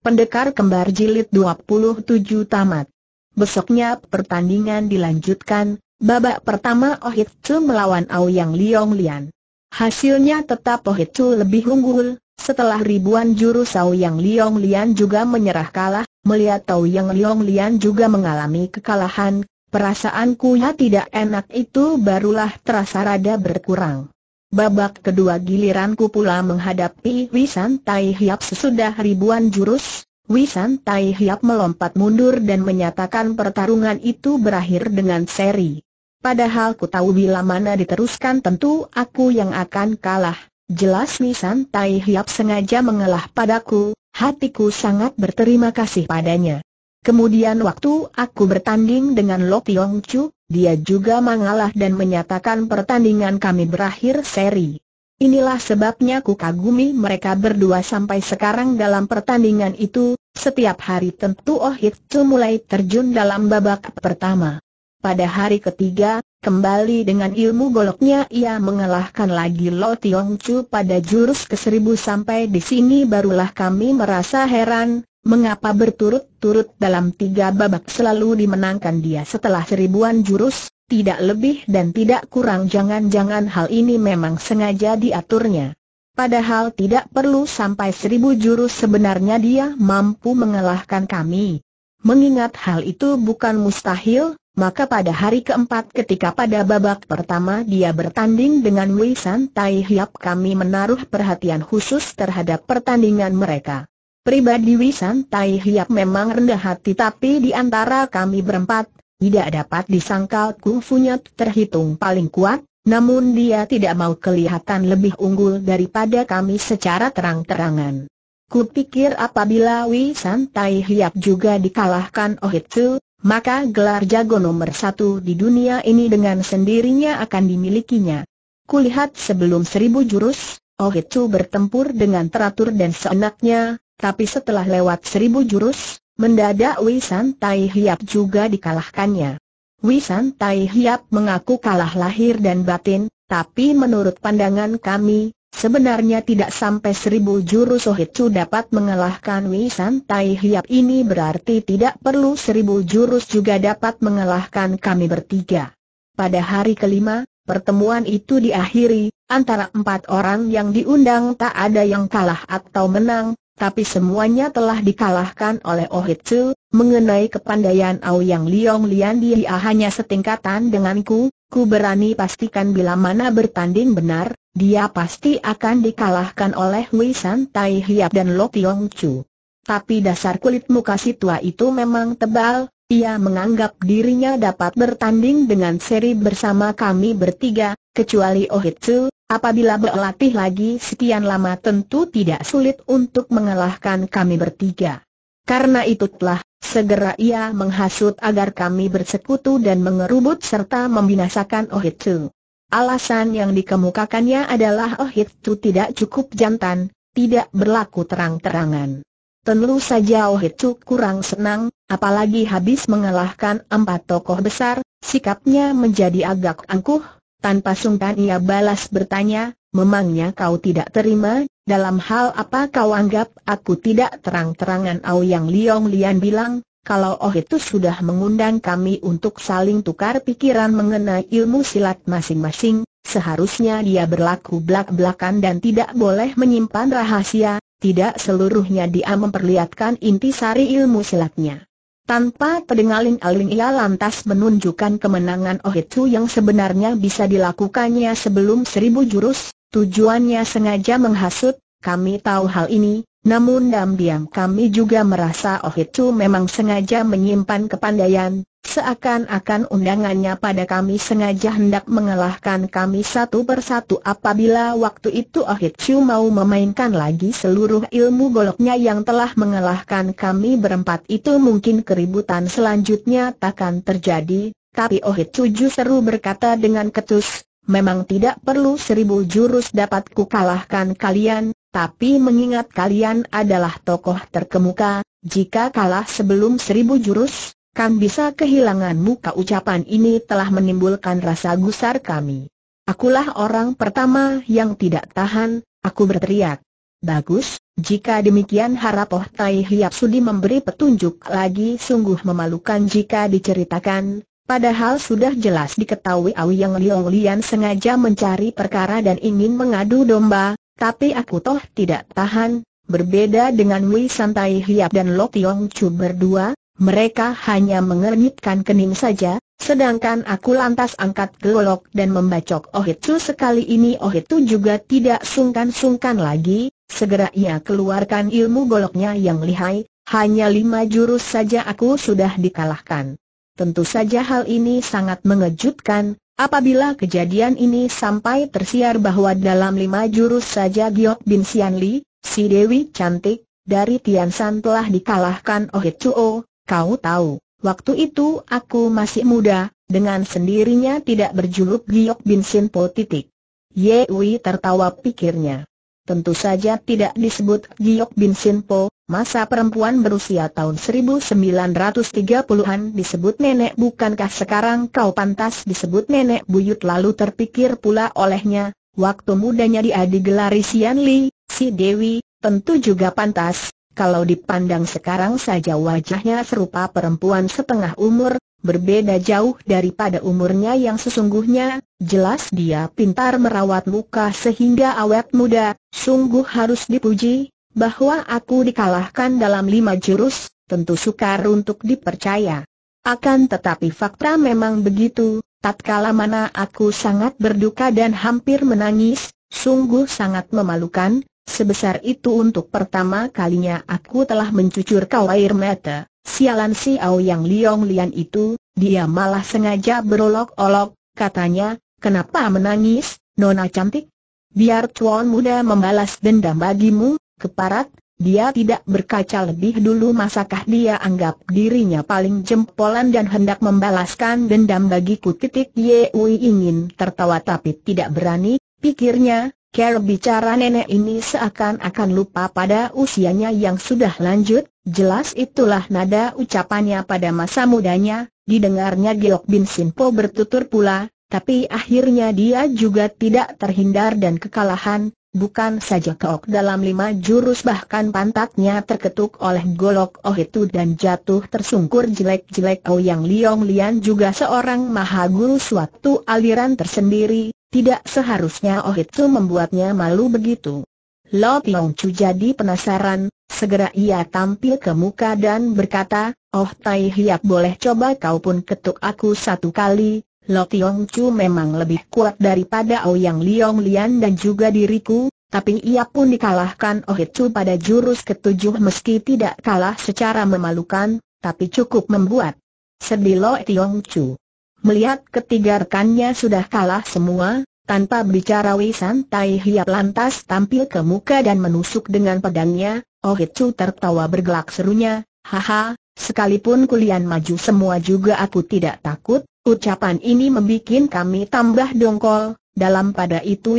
Pendekar Kembar Jilid 27 tamat. Besoknya pertandingan dilanjutkan, babak pertama Oh Chu melawan Aoyang Liong Lian. Hasilnya tetap Oh Chu lebih unggul, setelah ribuan juru Aoyang Liong Lian juga menyerah kalah, melihat Aoyang Liong Lian juga mengalami kekalahan, perasaanku ya tidak enak itu barulah terasa rada berkurang. Babak kedua giliranku pula menghadapi Wisan Tai Hiap sesudah ribuan jurus, Wisan Tai Hiap melompat mundur dan menyatakan pertarungan itu berakhir dengan seri. Padahal ku tahu bila mana diteruskan tentu aku yang akan kalah. Jelas Wisan Tai Hiap sengaja mengalah padaku, hatiku sangat berterima kasih padanya. Kemudian waktu aku bertanding dengan Lok Tiong Chu, dia juga mengalah dan menyatakan pertandingan kami berakhir seri. Inilah sebabnya ku kagumi mereka berdua sampai sekarang dalam pertandingan itu, setiap hari tentu Ohit Hit Chu mulai terjun dalam babak pertama. Pada hari ketiga, kembali dengan ilmu goloknya ia mengalahkan lagi Lo Tiong Chu pada jurus ke seribu sampai di sini barulah kami merasa heran, Mengapa berturut-turut dalam tiga babak selalu dimenangkan dia setelah seribuan jurus, tidak lebih dan tidak kurang jangan-jangan hal ini memang sengaja diaturnya. Padahal tidak perlu sampai seribu jurus sebenarnya dia mampu mengalahkan kami. Mengingat hal itu bukan mustahil, maka pada hari keempat ketika pada babak pertama dia bertanding dengan Wei San Tai Hiap kami menaruh perhatian khusus terhadap pertandingan mereka. Pribadi Wisan Tai Hiap memang rendah hati tapi di antara kami berempat, tidak dapat disangkal kungfunya terhitung paling kuat, namun dia tidak mau kelihatan lebih unggul daripada kami secara terang-terangan. Kupikir apabila Wisan Tai Hiap juga dikalahkan Oh maka gelar jago nomor satu di dunia ini dengan sendirinya akan dimilikinya. Kulihat sebelum seribu jurus, Ohitsu bertempur dengan teratur dan seenaknya, tapi setelah lewat seribu jurus, mendadak Wisan Tai Hiap juga dikalahkannya. Wisan Tai Hiap mengaku kalah lahir dan batin, tapi menurut pandangan kami, sebenarnya tidak sampai seribu jurus Sohitsu dapat mengalahkan Wisan Tai Hiap ini berarti tidak perlu seribu jurus juga dapat mengalahkan kami bertiga. Pada hari kelima, pertemuan itu diakhiri, antara empat orang yang diundang tak ada yang kalah atau menang, tapi semuanya telah dikalahkan oleh Oh Hitsu, mengenai kepandaian Yang Liong Lian dia hanya setingkatan denganku, ku berani pastikan bila mana bertanding benar, dia pasti akan dikalahkan oleh Wei San Tai Hiap dan Lo Tiong Chu. Tapi dasar kulit muka si tua itu memang tebal, ia menganggap dirinya dapat bertanding dengan seri bersama kami bertiga, kecuali Oh Hitsu, Apabila berlatih lagi sekian lama tentu tidak sulit untuk mengalahkan kami bertiga. Karena itu telah, segera ia menghasut agar kami bersekutu dan mengerubut serta membinasakan Ohitsu. Oh Alasan yang dikemukakannya adalah Ohitsu oh tidak cukup jantan, tidak berlaku terang-terangan. Tentu saja Ohitsu oh kurang senang, apalagi habis mengalahkan empat tokoh besar, sikapnya menjadi agak angkuh, tanpa sungkan ia balas bertanya, memangnya kau tidak terima, dalam hal apa kau anggap aku tidak terang-terangan Au Yang Liong Lian bilang, kalau Oh itu sudah mengundang kami untuk saling tukar pikiran mengenai ilmu silat masing-masing, seharusnya dia berlaku belak-belakan dan tidak boleh menyimpan rahasia, tidak seluruhnya dia memperlihatkan inti sari ilmu silatnya. Tanpa pedengalin aling ia lantas menunjukkan kemenangan Oh itu yang sebenarnya bisa dilakukannya sebelum seribu jurus, tujuannya sengaja menghasut, kami tahu hal ini, namun diam-diam kami juga merasa oh itu memang sengaja menyimpan kepandaian, seakan-akan undangannya pada kami sengaja hendak mengalahkan kami satu persatu apabila waktu itu oh itu mau memainkan lagi seluruh ilmu goloknya yang telah mengalahkan kami berempat itu mungkin keributan selanjutnya takkan terjadi, tapi oh itu justru berkata dengan ketus, memang tidak perlu seribu jurus dapat kukalahkan kalian, tapi mengingat kalian adalah tokoh terkemuka, jika kalah sebelum seribu jurus, kan bisa kehilangan muka ucapan ini telah menimbulkan rasa gusar kami. Akulah orang pertama yang tidak tahan, aku berteriak. Bagus, jika demikian harap Oh Tai Hiap Sudi memberi petunjuk lagi sungguh memalukan jika diceritakan, Padahal sudah jelas diketahui Awi yang Liong Lian sengaja mencari perkara dan ingin mengadu domba, tapi aku toh tidak tahan, berbeda dengan Wei Santai Hiap dan Lo Tiong Chu berdua, mereka hanya mengernyitkan kening saja, sedangkan aku lantas angkat gelolok dan membacok Oh itu sekali ini Oh itu juga tidak sungkan-sungkan lagi, segera ia keluarkan ilmu goloknya yang lihai, hanya lima jurus saja aku sudah dikalahkan. Tentu saja hal ini sangat mengejutkan, Apabila kejadian ini sampai tersiar bahwa dalam lima jurus saja Giok Bin Sian Li, si Dewi Cantik, dari Tian San telah dikalahkan oleh Chuo, kau tahu, waktu itu aku masih muda, dengan sendirinya tidak berjuluk Giok Bin Sian Po titik. Wei tertawa pikirnya. Tentu saja tidak disebut Giok Bin Sin masa perempuan berusia tahun 1930-an disebut nenek bukankah sekarang kau pantas disebut nenek buyut lalu terpikir pula olehnya, waktu mudanya dia digelari Sian Li, si Dewi, tentu juga pantas, kalau dipandang sekarang saja wajahnya serupa perempuan setengah umur, Berbeda jauh daripada umurnya yang sesungguhnya, jelas dia pintar merawat muka sehingga awet muda, sungguh harus dipuji, bahwa aku dikalahkan dalam lima jurus, tentu sukar untuk dipercaya. Akan tetapi fakta memang begitu, tatkala mana aku sangat berduka dan hampir menangis, sungguh sangat memalukan, sebesar itu untuk pertama kalinya aku telah mencucur kau air mata. Sialan si Yang Liong Lian itu, dia malah sengaja berolok-olok, katanya, kenapa menangis, nona cantik? Biar cuan muda membalas dendam bagimu, keparat, dia tidak berkaca lebih dulu masakah dia anggap dirinya paling jempolan dan hendak membalaskan dendam bagiku titik Yui ingin tertawa tapi tidak berani, pikirnya, Ker bicara nenek ini seakan-akan lupa pada usianya yang sudah lanjut, jelas itulah nada ucapannya pada masa mudanya, didengarnya Giok Bin Sinpo bertutur pula, tapi akhirnya dia juga tidak terhindar dan kekalahan, Bukan saja keok dalam lima jurus bahkan pantatnya terketuk oleh golok Oh itu dan jatuh tersungkur jelek-jelek Oh yang Liong Lian juga seorang maha guru suatu aliran tersendiri, tidak seharusnya Oh itu membuatnya malu begitu. Lo Piong Chu jadi penasaran, segera ia tampil ke muka dan berkata, Oh Tai Hiap boleh coba kau pun ketuk aku satu kali, Lo Tiong Chu memang lebih kuat daripada Ouyang Liong Lian dan juga diriku, tapi ia pun dikalahkan Ohe Chu pada jurus ketujuh meski tidak kalah secara memalukan, tapi cukup membuat sedih Lo Tiong Chu. Melihat ketiga rekannya sudah kalah semua, tanpa bicara Wei San Tai Hiap lantas tampil ke muka dan menusuk dengan pedangnya, Oh Chu tertawa bergelak serunya, haha, sekalipun kalian maju semua juga aku tidak takut, Ucapan ini membuat kami tambah dongkol, dalam pada itu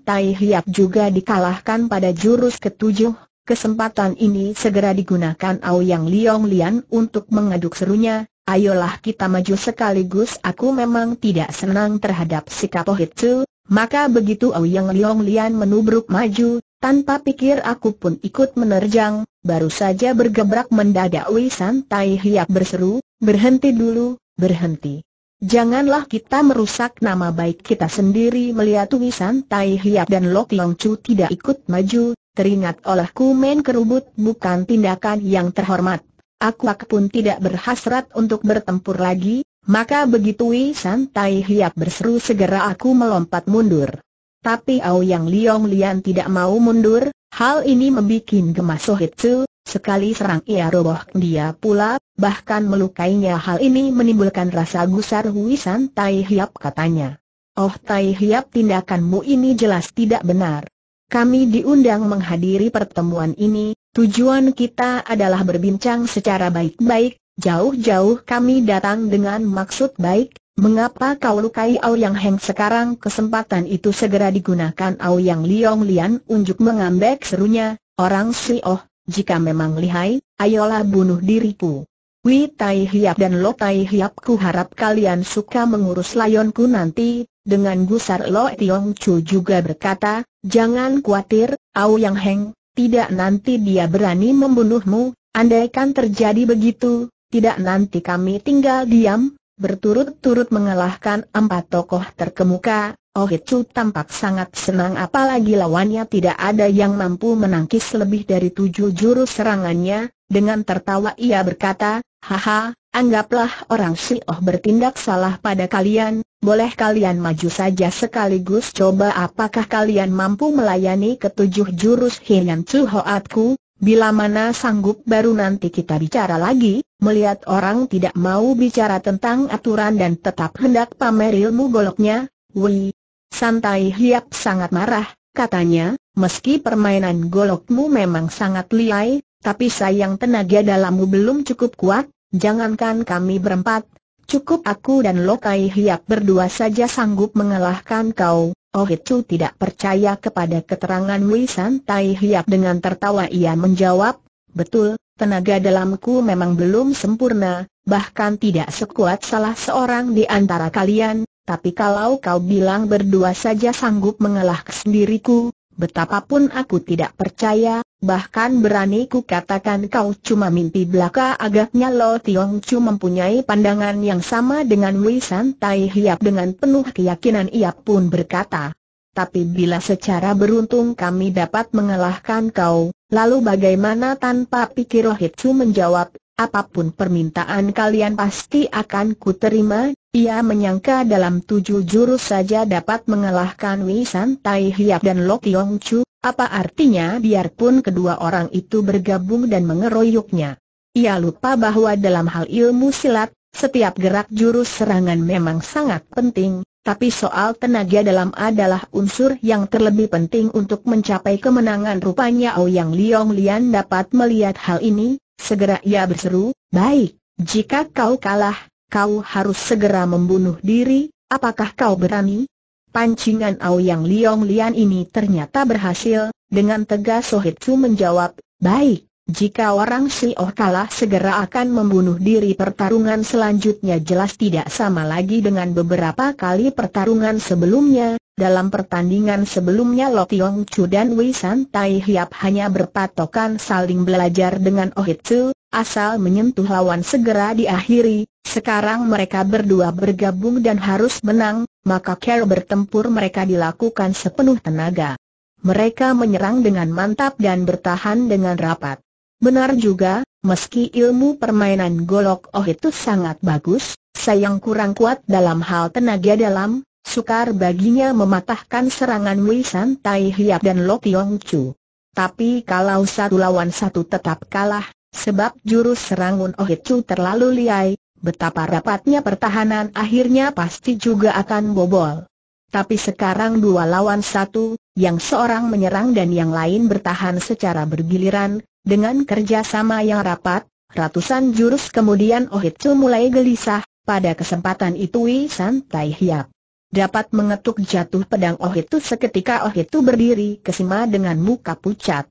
Tai Hiap juga dikalahkan pada jurus ketujuh, kesempatan ini segera digunakan Aoyang Liong Lian untuk mengaduk serunya, ayolah kita maju sekaligus aku memang tidak senang terhadap sikap Ohitsu, oh maka begitu Aoyang Liong Lian menubruk maju, tanpa pikir aku pun ikut menerjang, baru saja bergebrak mendadak Wisan Tai Hiap berseru, berhenti dulu, berhenti. Janganlah kita merusak nama baik kita sendiri melihat tulisan Tai Hiap dan Lok Yong Chu tidak ikut maju, teringat oleh kumen kerubut bukan tindakan yang terhormat. Aku pun tidak berhasrat untuk bertempur lagi, maka begitu Wisan Tai Hiap berseru segera aku melompat mundur. Tapi Ao Yang Liong Lian tidak mau mundur, hal ini membuat gemas Sohitsu, Sekali serang ia roboh dia pula, bahkan melukainya hal ini menimbulkan rasa gusar Wisan Tai Hiap katanya. Oh Tai Hiap tindakanmu ini jelas tidak benar. Kami diundang menghadiri pertemuan ini, tujuan kita adalah berbincang secara baik-baik, jauh-jauh kami datang dengan maksud baik, Mengapa kau lukai Ao Yang Heng sekarang kesempatan itu segera digunakan Ao Yang Liong Lian unjuk mengambek serunya, orang si Oh, jika memang lihai, ayolah bunuh diriku. Wei Tai Hiap dan Lo Tai Hiap ku harap kalian suka mengurus layonku nanti, dengan gusar Lo Tiong Chu juga berkata, jangan khawatir, Au Yang Heng, tidak nanti dia berani membunuhmu, andaikan terjadi begitu, tidak nanti kami tinggal diam, berturut-turut mengalahkan empat tokoh terkemuka, Oh itu tampak sangat senang apalagi lawannya tidak ada yang mampu menangkis lebih dari tujuh jurus serangannya, dengan tertawa ia berkata, Haha, anggaplah orang si Oh bertindak salah pada kalian, boleh kalian maju saja sekaligus coba apakah kalian mampu melayani ketujuh jurus Hien Chu Hoatku, Bila mana sanggup baru nanti kita bicara lagi, melihat orang tidak mau bicara tentang aturan dan tetap hendak pamer ilmu goloknya, wih. Santai Hiap sangat marah, katanya, meski permainan golokmu memang sangat liai, tapi sayang tenaga dalammu belum cukup kuat, jangankan kami berempat, cukup aku dan Lokai Hiap berdua saja sanggup mengalahkan kau. Oh itu tidak percaya kepada keterangan Wei Santai Hiap dengan tertawa ia menjawab, betul, tenaga dalamku memang belum sempurna, bahkan tidak sekuat salah seorang di antara kalian, tapi kalau kau bilang berdua saja sanggup mengalah sendiriku, betapapun aku tidak percaya, bahkan berani ku katakan kau cuma mimpi belaka agaknya Lo Tiong Chu mempunyai pandangan yang sama dengan Wei San Tai Hiap dengan penuh keyakinan ia pun berkata. Tapi bila secara beruntung kami dapat mengalahkan kau, lalu bagaimana tanpa pikir Rohit Chu menjawab, Apapun permintaan kalian pasti akan kuterima, ia menyangka dalam tujuh jurus saja dapat mengalahkan Wisan Tai Hiap dan Lok Yong Chu, apa artinya biarpun kedua orang itu bergabung dan mengeroyoknya. Ia lupa bahwa dalam hal ilmu silat, setiap gerak jurus serangan memang sangat penting, tapi soal tenaga dalam adalah unsur yang terlebih penting untuk mencapai kemenangan rupanya Ouyang Liong Lian dapat melihat hal ini, Segera ia berseru, baik, jika kau kalah, kau harus segera membunuh diri, apakah kau berani? Pancingan Ao Yang Liong Lian ini ternyata berhasil, dengan tegas Sohit Su menjawab, baik, jika orang si Oh kalah segera akan membunuh diri pertarungan selanjutnya jelas tidak sama lagi dengan beberapa kali pertarungan sebelumnya, dalam pertandingan sebelumnya Lo Tiong Chu dan Wei San Tai Hiap hanya berpatokan saling belajar dengan Oh Su, asal menyentuh lawan segera diakhiri, sekarang mereka berdua bergabung dan harus menang, maka care bertempur mereka dilakukan sepenuh tenaga. Mereka menyerang dengan mantap dan bertahan dengan rapat. Benar juga, meski ilmu permainan golok oh Su sangat bagus, sayang kurang kuat dalam hal tenaga dalam, sukar baginya mematahkan serangan Wei San Tai Hiap dan Lo Tiong Chu. Tapi kalau satu lawan satu tetap kalah, sebab jurus serangun Chu terlalu liai, betapa rapatnya pertahanan akhirnya pasti juga akan bobol. Tapi sekarang dua lawan satu, yang seorang menyerang dan yang lain bertahan secara bergiliran, dengan kerjasama yang rapat, ratusan jurus kemudian Chu mulai gelisah, pada kesempatan itu Wei San Tai Hiap dapat mengetuk jatuh pedang Oh itu seketika Oh itu berdiri kesima dengan muka pucat.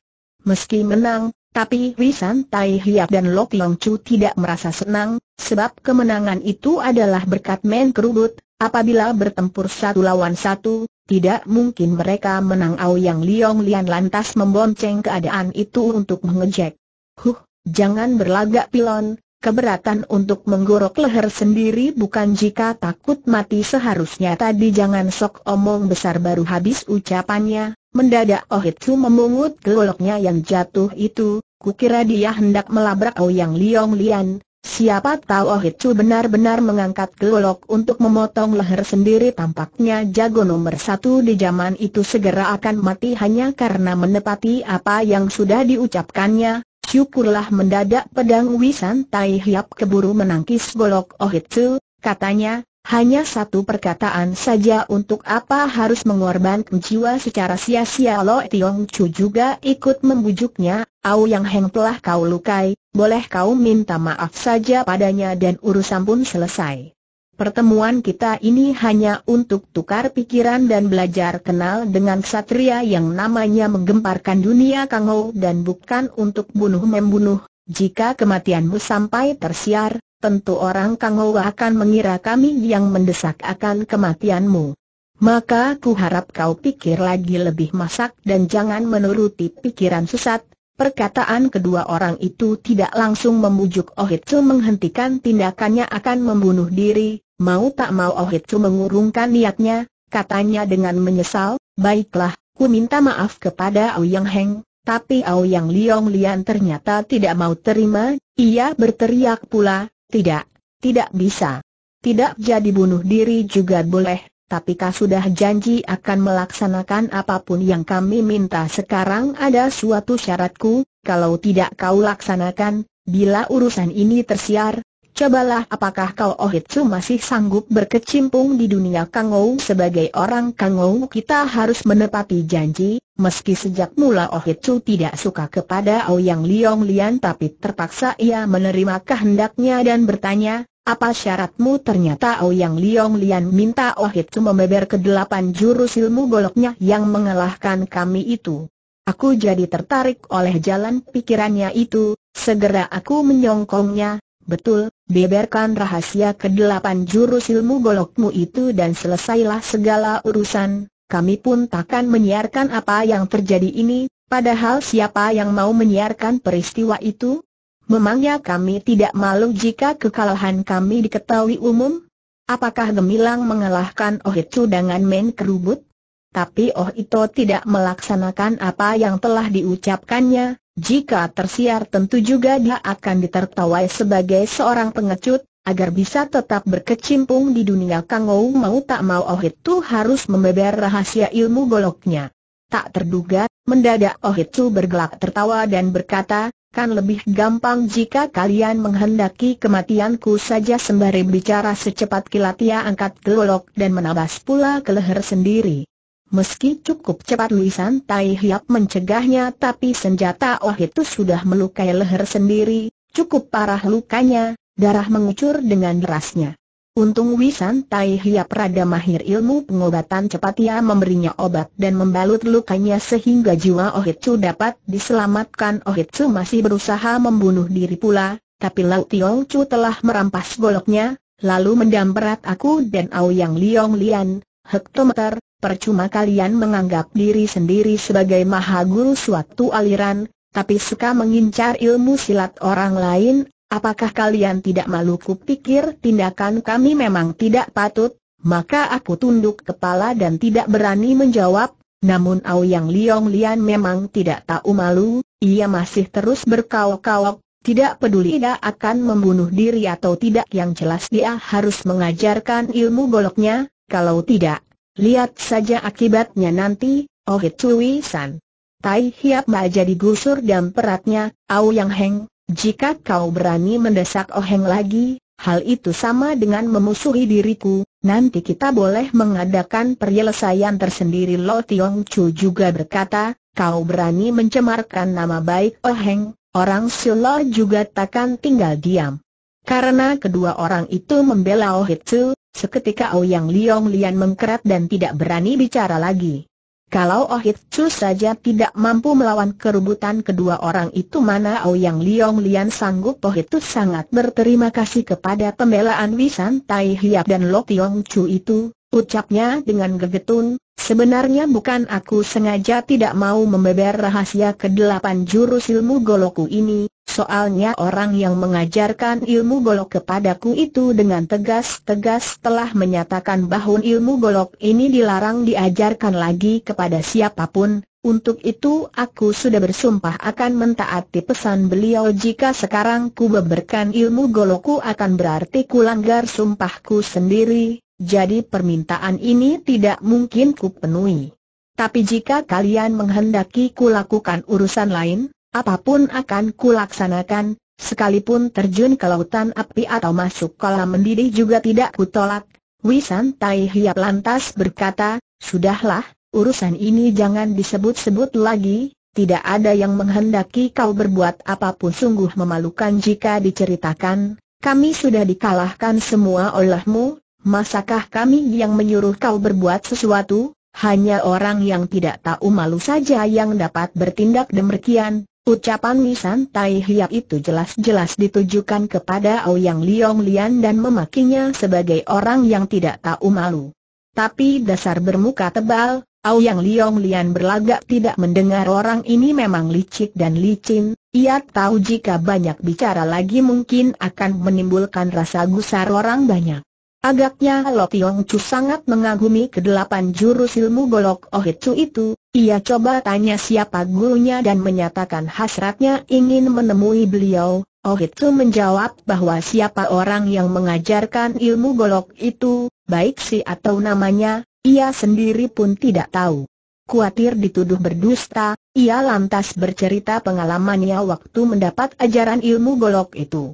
Meski menang, tapi Wisan Tai Hiap dan Lok Yong Chu tidak merasa senang, sebab kemenangan itu adalah berkat men kerubut, apabila bertempur satu lawan satu, tidak mungkin mereka menang Yang Liong Lian lantas membonceng keadaan itu untuk mengejek. Huh, jangan berlagak pilon, keberatan untuk menggorok leher sendiri bukan jika takut mati seharusnya tadi jangan sok omong besar baru habis ucapannya, mendadak Oh itu memungut goloknya yang jatuh itu, kukira dia hendak melabrak Ouyang oh Liong Lian, siapa tahu Oh itu benar-benar mengangkat gelok untuk memotong leher sendiri tampaknya jago nomor satu di zaman itu segera akan mati hanya karena menepati apa yang sudah diucapkannya, Syukurlah mendadak pedang Wisan Tai Hiap keburu menangkis golok Ohitsu, katanya, hanya satu perkataan saja untuk apa harus mengorbankan jiwa secara sia-sia Lo Tiong Chu juga ikut membujuknya, Au Yang Heng telah kau lukai, boleh kau minta maaf saja padanya dan urusan pun selesai. Pertemuan kita ini hanya untuk tukar pikiran dan belajar kenal dengan satria yang namanya menggemparkan dunia Kang Kangou dan bukan untuk bunuh-membunuh. Jika kematianmu sampai tersiar, tentu orang Kang Kangou akan mengira kami yang mendesak akan kematianmu. Maka ku harap kau pikir lagi lebih masak dan jangan menuruti pikiran sesat, Perkataan kedua orang itu tidak langsung membujuk Ohitsu menghentikan tindakannya akan membunuh diri, mau tak mau Ohitsu mengurungkan niatnya, katanya dengan menyesal, baiklah, ku minta maaf kepada Aoyang Heng, tapi Aoyang Liong Lian ternyata tidak mau terima, ia berteriak pula, tidak, tidak bisa. Tidak jadi bunuh diri juga boleh, tapi kau sudah janji akan melaksanakan apapun yang kami minta sekarang ada suatu syaratku, kalau tidak kau laksanakan, bila urusan ini tersiar, cobalah apakah kau Ohitsu masih sanggup berkecimpung di dunia Kangou sebagai orang Kangou kita harus menepati janji, meski sejak mula Ohitsu tidak suka kepada Ouyang Liong Lian tapi terpaksa ia menerima kehendaknya dan bertanya, apa syaratmu ternyata Oh Yang Liong Lian minta Oh cuma membeber ke delapan jurus ilmu goloknya yang mengalahkan kami itu. Aku jadi tertarik oleh jalan pikirannya itu, segera aku menyongkongnya, betul, beberkan rahasia kedelapan jurus ilmu golokmu itu dan selesailah segala urusan, kami pun takkan menyiarkan apa yang terjadi ini, padahal siapa yang mau menyiarkan peristiwa itu? Memangnya kami tidak malu jika kekalahan kami diketahui umum? Apakah Gemilang mengalahkan Oh itu dengan main kerubut? Tapi Oh itu tidak melaksanakan apa yang telah diucapkannya, jika tersiar tentu juga dia akan ditertawai sebagai seorang pengecut, agar bisa tetap berkecimpung di dunia Kangou mau tak mau Oh itu harus membeber rahasia ilmu goloknya. Tak terduga, mendadak Oh itu bergelak tertawa dan berkata, akan lebih gampang jika kalian menghendaki kematianku saja sembari bicara secepat kilat ia angkat gelolok dan menabas pula ke leher sendiri. Meski cukup cepat Luisan Tai Hiap mencegahnya tapi senjata Oh itu sudah melukai leher sendiri, cukup parah lukanya, darah mengucur dengan derasnya. Untung Wisan Tai Hiap rada mahir ilmu pengobatan cepat ia memberinya obat dan membalut lukanya sehingga jiwa Ohitsu dapat diselamatkan Ohitsu masih berusaha membunuh diri pula, tapi Lau Tiong Chu telah merampas goloknya, lalu mendamperat aku dan Yang Liong Lian, hektometer, percuma kalian menganggap diri sendiri sebagai maha guru suatu aliran, tapi suka mengincar ilmu silat orang lain, Apakah kalian tidak malu kupikir tindakan kami memang tidak patut? Maka aku tunduk kepala dan tidak berani menjawab, namun Ao Yang Liong Lian memang tidak tahu malu, ia masih terus berkawok-kawok, tidak peduli dia akan membunuh diri atau tidak yang jelas dia harus mengajarkan ilmu goloknya, kalau tidak, lihat saja akibatnya nanti, Oh Cui San. Tai Hiap Ma jadi gusur dan peratnya, Ao Yang Heng, jika kau berani mendesak Oheng lagi, hal itu sama dengan memusuhi diriku, nanti kita boleh mengadakan perjelasan tersendiri Lo Tiong Chu juga berkata, kau berani mencemarkan nama baik Oheng, orang Silo juga takkan tinggal diam. Karena kedua orang itu membela Ohitsu, seketika Ouyang Liong Lian mengkerat dan tidak berani bicara lagi. Kalau Ohit Chu saja tidak mampu melawan kerubutan kedua orang itu mana oh Yang Liong Lian sanggup Ohit Chu sangat berterima kasih kepada pembelaan Wisan Tai Hiap dan Lo Tiong Chu itu, ucapnya dengan gegetun, sebenarnya bukan aku sengaja tidak mau membeber rahasia kedelapan jurus ilmu goloku ini, Soalnya orang yang mengajarkan ilmu golok kepadaku itu dengan tegas-tegas telah menyatakan bahwa ilmu golok ini dilarang diajarkan lagi kepada siapapun, untuk itu aku sudah bersumpah akan mentaati pesan beliau jika sekarang ku beberkan ilmu golokku akan berarti ku langgar sumpahku sendiri, jadi permintaan ini tidak mungkin ku penuhi. Tapi jika kalian menghendaki ku lakukan urusan lain, Apapun akan kulaksanakan, sekalipun terjun ke lautan api atau masuk kolam mendidih juga tidak kutolak. Wisan Tai Hiap lantas berkata, Sudahlah, urusan ini jangan disebut-sebut lagi, tidak ada yang menghendaki kau berbuat apapun sungguh memalukan jika diceritakan, kami sudah dikalahkan semua olehmu, masakah kami yang menyuruh kau berbuat sesuatu? Hanya orang yang tidak tahu malu saja yang dapat bertindak demikian, Ucapan Nisan Tai Hiap itu jelas-jelas ditujukan kepada Yang Liong Lian dan memakinya sebagai orang yang tidak tahu malu. Tapi dasar bermuka tebal, Yang Liong Lian berlagak tidak mendengar orang ini memang licik dan licin, ia tahu jika banyak bicara lagi mungkin akan menimbulkan rasa gusar orang banyak. Agaknya Lo Tiong Chu sangat mengagumi kedelapan jurus ilmu golok Ohitsu itu, ia coba tanya siapa gurunya dan menyatakan hasratnya ingin menemui beliau, Ohitsu menjawab bahwa siapa orang yang mengajarkan ilmu golok itu, baik si atau namanya, ia sendiri pun tidak tahu. Kuatir dituduh berdusta, ia lantas bercerita pengalamannya waktu mendapat ajaran ilmu golok itu.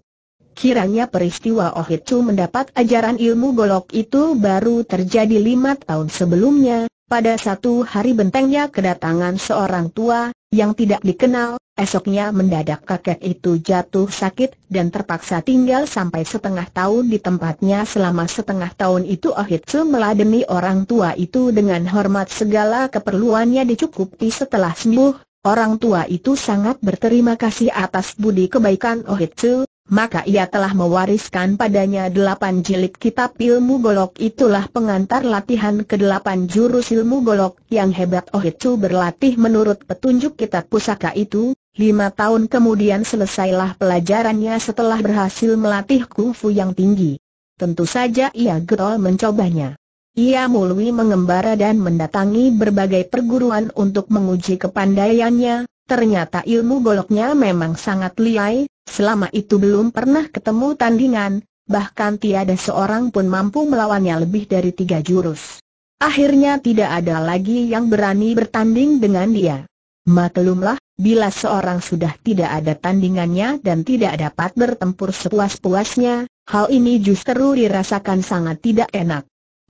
Kiranya peristiwa Ohitsu mendapat ajaran ilmu golok itu baru terjadi lima tahun sebelumnya, pada satu hari bentengnya kedatangan seorang tua, yang tidak dikenal, esoknya mendadak kakek itu jatuh sakit dan terpaksa tinggal sampai setengah tahun di tempatnya selama setengah tahun itu Ohitsu meladeni orang tua itu dengan hormat segala keperluannya dicukupi setelah sembuh, Orang tua itu sangat berterima kasih atas budi kebaikan Ohitsu, maka ia telah mewariskan padanya delapan jilid kitab ilmu golok itulah pengantar latihan ke delapan jurus ilmu golok yang hebat Oh Ohitsu berlatih menurut petunjuk kitab pusaka itu, lima tahun kemudian selesailah pelajarannya setelah berhasil melatih kungfu yang tinggi. Tentu saja ia getol mencobanya. Ia mulai mengembara dan mendatangi berbagai perguruan untuk menguji kepandaiannya, ternyata ilmu goloknya memang sangat liai, Selama itu belum pernah ketemu tandingan, bahkan tiada seorang pun mampu melawannya lebih dari tiga jurus. Akhirnya tidak ada lagi yang berani bertanding dengan dia. Maklumlah, bila seorang sudah tidak ada tandingannya dan tidak dapat bertempur sepuas-puasnya, hal ini justru dirasakan sangat tidak enak.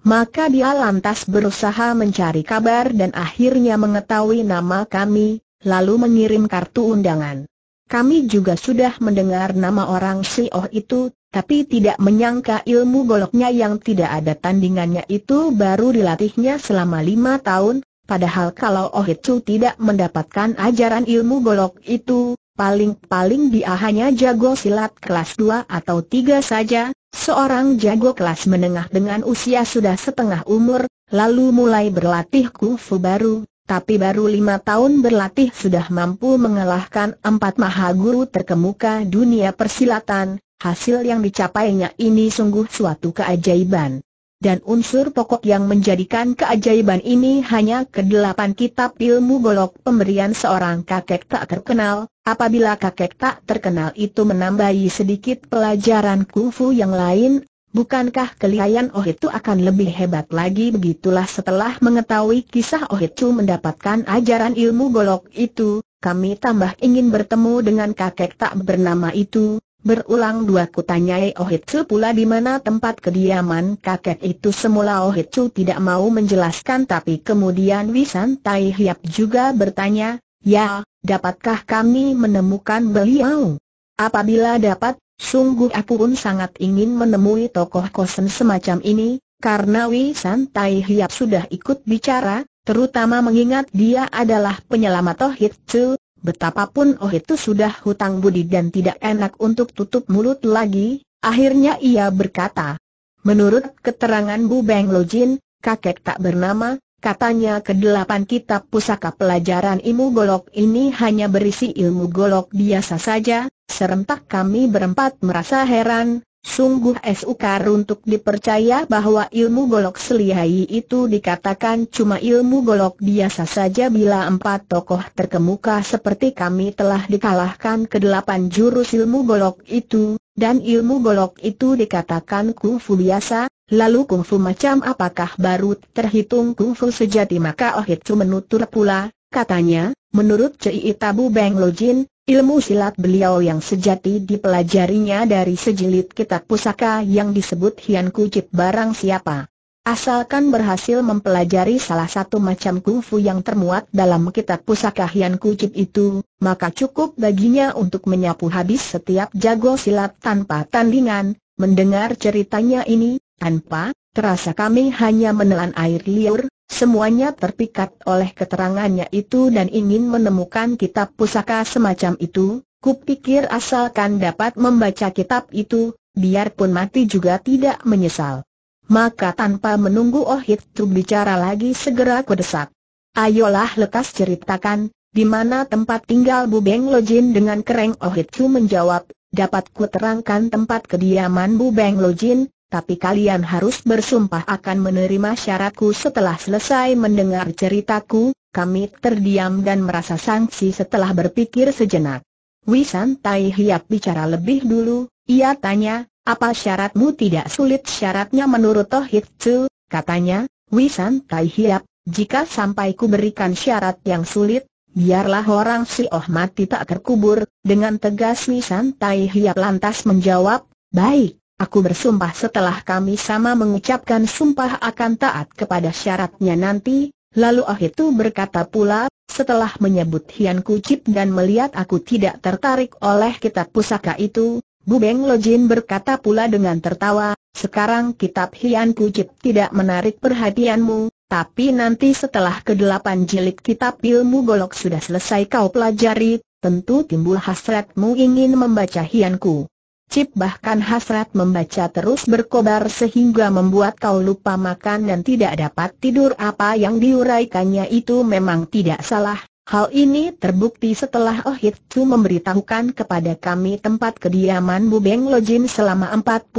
Maka dia lantas berusaha mencari kabar dan akhirnya mengetahui nama kami, lalu mengirim kartu undangan. Kami juga sudah mendengar nama orang si Oh itu, tapi tidak menyangka ilmu goloknya yang tidak ada tandingannya itu baru dilatihnya selama lima tahun, padahal kalau Oh itu tidak mendapatkan ajaran ilmu golok itu, paling-paling dia hanya jago silat kelas dua atau tiga saja, seorang jago kelas menengah dengan usia sudah setengah umur, lalu mulai berlatih kungfu baru, tapi baru lima tahun berlatih sudah mampu mengalahkan empat mahaguru terkemuka dunia persilatan, hasil yang dicapainya ini sungguh suatu keajaiban. Dan unsur pokok yang menjadikan keajaiban ini hanya kedelapan kitab ilmu golok pemberian seorang kakek tak terkenal, apabila kakek tak terkenal itu menambahi sedikit pelajaran kungfu yang lain, Bukankah kelihayan Oh itu akan lebih hebat lagi begitulah setelah mengetahui kisah Oh itu mendapatkan ajaran ilmu golok itu, kami tambah ingin bertemu dengan kakek tak bernama itu, Berulang dua kutanyai Ohitsu pula di mana tempat kediaman kakek itu semula Ohitsu tidak mau menjelaskan tapi kemudian Wisan Tai Hiap juga bertanya, Ya, dapatkah kami menemukan beliau? Apabila dapat, Sungguh aku pun sangat ingin menemui tokoh kosen semacam ini, karena Wi Tai Hiap sudah ikut bicara, terutama mengingat dia adalah penyelamat Oh Tzu, betapapun Oh itu sudah hutang budi dan tidak enak untuk tutup mulut lagi, akhirnya ia berkata. Menurut keterangan Bu Beng Lojin, kakek tak bernama, katanya kedelapan kitab pusaka pelajaran ilmu golok ini hanya berisi ilmu golok biasa saja, Serentak kami berempat merasa heran, sungguh sukar untuk dipercaya bahwa ilmu golok selihai itu dikatakan cuma ilmu golok biasa saja bila empat tokoh terkemuka seperti kami telah dikalahkan ke delapan jurus ilmu golok itu, dan ilmu golok itu dikatakan kungfu biasa, Lalu kungfu macam apakah baru terhitung kungfu sejati maka Oh menutur pula, katanya, menurut CII Tabu Beng Lojin, Ilmu silat beliau yang sejati dipelajarinya dari sejilid kitab pusaka yang disebut Hian Kucip Barang Siapa. Asalkan berhasil mempelajari salah satu macam kungfu yang termuat dalam kitab pusaka Hian Kucip itu, maka cukup baginya untuk menyapu habis setiap jago silat tanpa tandingan, mendengar ceritanya ini, tanpa Terasa kami hanya menelan air liur, semuanya terpikat oleh keterangannya itu dan ingin menemukan kitab pusaka semacam itu, kupikir asalkan dapat membaca kitab itu, biarpun mati juga tidak menyesal. Maka tanpa menunggu Ohit Tu bicara lagi segera kudesak. Ayolah lekas ceritakan, di mana tempat tinggal Bu Beng Lojin dengan kereng Ohit Tu menjawab, dapat ku terangkan tempat kediaman Bu Beng Lojin, tapi kalian harus bersumpah akan menerima syaratku setelah selesai mendengar ceritaku, kami terdiam dan merasa sanksi setelah berpikir sejenak. Wisan Tai Hiap bicara lebih dulu, ia tanya, apa syaratmu tidak sulit syaratnya menurut Hik Tzu, katanya, Wisan Tai Hiap, jika sampai ku berikan syarat yang sulit, biarlah orang si Oh mati tak terkubur, dengan tegas Wisan Tai Hiap lantas menjawab, baik. Aku bersumpah setelah kami sama mengucapkan sumpah akan taat kepada syaratnya nanti, lalu Ah itu berkata pula, setelah menyebut Hian Kucip dan melihat aku tidak tertarik oleh kitab pusaka itu, Bu Beng Lojin berkata pula dengan tertawa, sekarang kitab Hian Kucip tidak menarik perhatianmu, tapi nanti setelah kedelapan jilid kitab ilmu golok sudah selesai kau pelajari, tentu timbul hasratmu ingin membaca Hianku. Cip bahkan hasrat membaca terus berkobar sehingga membuat kau lupa makan dan tidak dapat tidur apa yang diuraikannya itu memang tidak salah. Hal ini terbukti setelah Oh Chu memberitahukan kepada kami tempat kediaman Bu Beng Lojin selama 45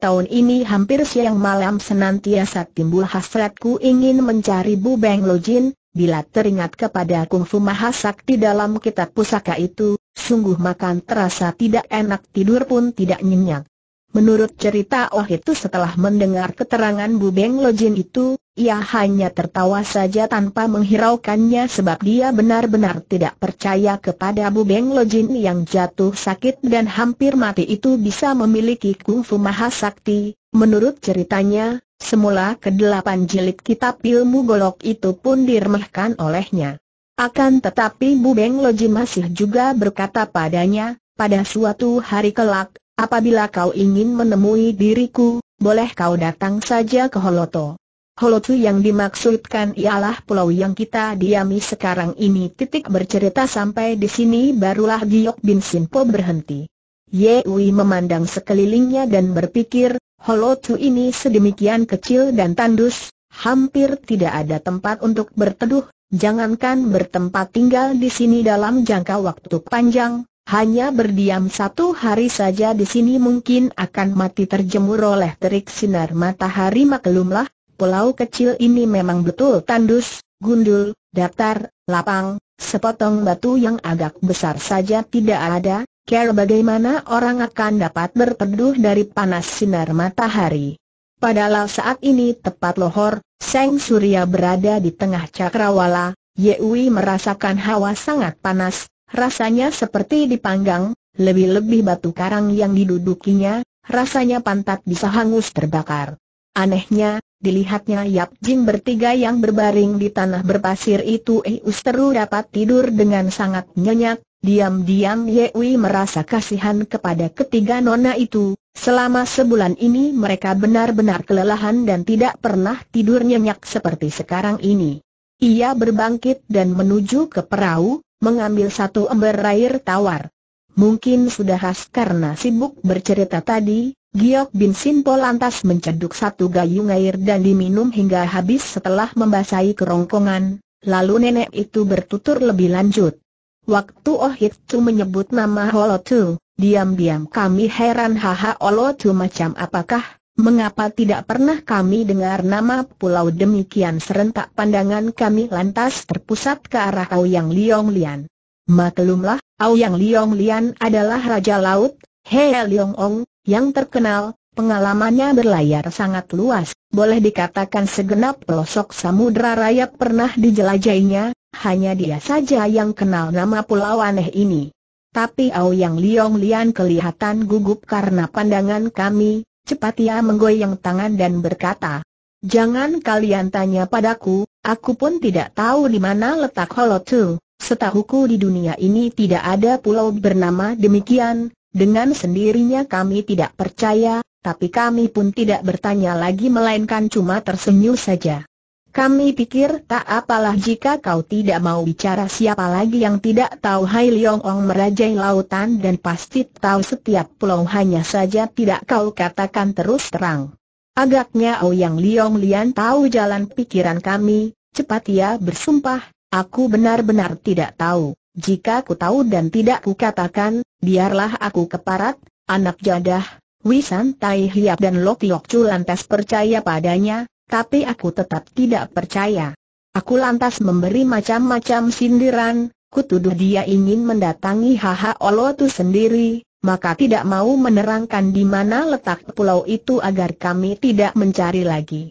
tahun ini hampir siang malam senantiasa timbul hasratku ingin mencari Bu Beng Lojin, Bila teringat kepada kungfu Fu Mahasak di dalam kitab pusaka itu, sungguh makan terasa tidak enak tidur pun tidak nyenyak. Menurut cerita Oh itu setelah mendengar keterangan Bu Beng Lojin itu, ia hanya tertawa saja tanpa menghiraukannya sebab dia benar-benar tidak percaya kepada Bu Beng Lojin yang jatuh sakit dan hampir mati itu bisa memiliki kungfu mahasakti. Menurut ceritanya, Semula kedelapan jilid kitab ilmu golok itu pun diremehkan olehnya. Akan tetapi Bu Beng Loji masih juga berkata padanya, pada suatu hari kelak, apabila kau ingin menemui diriku, boleh kau datang saja ke Holoto. Holoto yang dimaksudkan ialah pulau yang kita diami sekarang ini. Titik bercerita sampai di sini barulah Giok Bin Sinpo berhenti. Yui memandang sekelilingnya dan berpikir, Holotu ini sedemikian kecil dan tandus, hampir tidak ada tempat untuk berteduh, jangankan bertempat tinggal di sini dalam jangka waktu panjang, hanya berdiam satu hari saja di sini mungkin akan mati terjemur oleh terik sinar matahari maklumlah, pulau kecil ini memang betul tandus, gundul, datar, lapang, sepotong batu yang agak besar saja tidak ada, Care bagaimana orang akan dapat berteduh dari panas sinar matahari. Padahal saat ini tepat lohor, Seng Surya berada di tengah cakrawala, Yewi merasakan hawa sangat panas, rasanya seperti dipanggang, lebih-lebih batu karang yang didudukinya, rasanya pantat bisa hangus terbakar. Anehnya, dilihatnya Yap Jing bertiga yang berbaring di tanah berpasir itu Eus eh, Teru dapat tidur dengan sangat nyenyak, Diam-diam Yewi merasa kasihan kepada ketiga nona itu, selama sebulan ini mereka benar-benar kelelahan dan tidak pernah tidur nyenyak seperti sekarang ini. Ia berbangkit dan menuju ke perahu, mengambil satu ember air tawar. Mungkin sudah khas karena sibuk bercerita tadi, Giok Bin Sinpo lantas menceduk satu gayung air dan diminum hingga habis setelah membasahi kerongkongan, lalu nenek itu bertutur lebih lanjut. Waktu Ohit tu menyebut nama Holotu, diam-diam kami heran haha Holotu macam apakah, mengapa tidak pernah kami dengar nama pulau demikian serentak pandangan kami lantas terpusat ke arah Aoyang Liong Lian. Maklumlah, Aoyang Liong Lian adalah Raja Laut, He Liong Ong, yang terkenal, Pengalamannya berlayar sangat luas, boleh dikatakan segenap pelosok samudra raya pernah dijelajahinya, hanya dia saja yang kenal nama pulau aneh ini. Tapi Yang Liong Lian kelihatan gugup karena pandangan kami, cepat ia menggoyang tangan dan berkata, Jangan kalian tanya padaku, aku pun tidak tahu di mana letak Holotu, setahuku di dunia ini tidak ada pulau bernama demikian, dengan sendirinya kami tidak percaya, tapi kami pun tidak bertanya lagi melainkan cuma tersenyum saja. Kami pikir tak apalah jika kau tidak mau bicara siapa lagi yang tidak tahu Hai Leong Ong merajai lautan dan pasti tahu setiap pulau hanya saja tidak kau katakan terus terang. Agaknya Ouyang oh Leong Lian tahu jalan pikiran kami, cepat ia bersumpah, aku benar-benar tidak tahu. Jika ku tahu dan tidak ku katakan, biarlah aku keparat, anak jadah, Wisan Tai Hiap dan Lok Tiok Chu lantas percaya padanya, tapi aku tetap tidak percaya. Aku lantas memberi macam-macam sindiran, kutuduh dia ingin mendatangi Haha Olotu sendiri, maka tidak mau menerangkan di mana letak pulau itu agar kami tidak mencari lagi.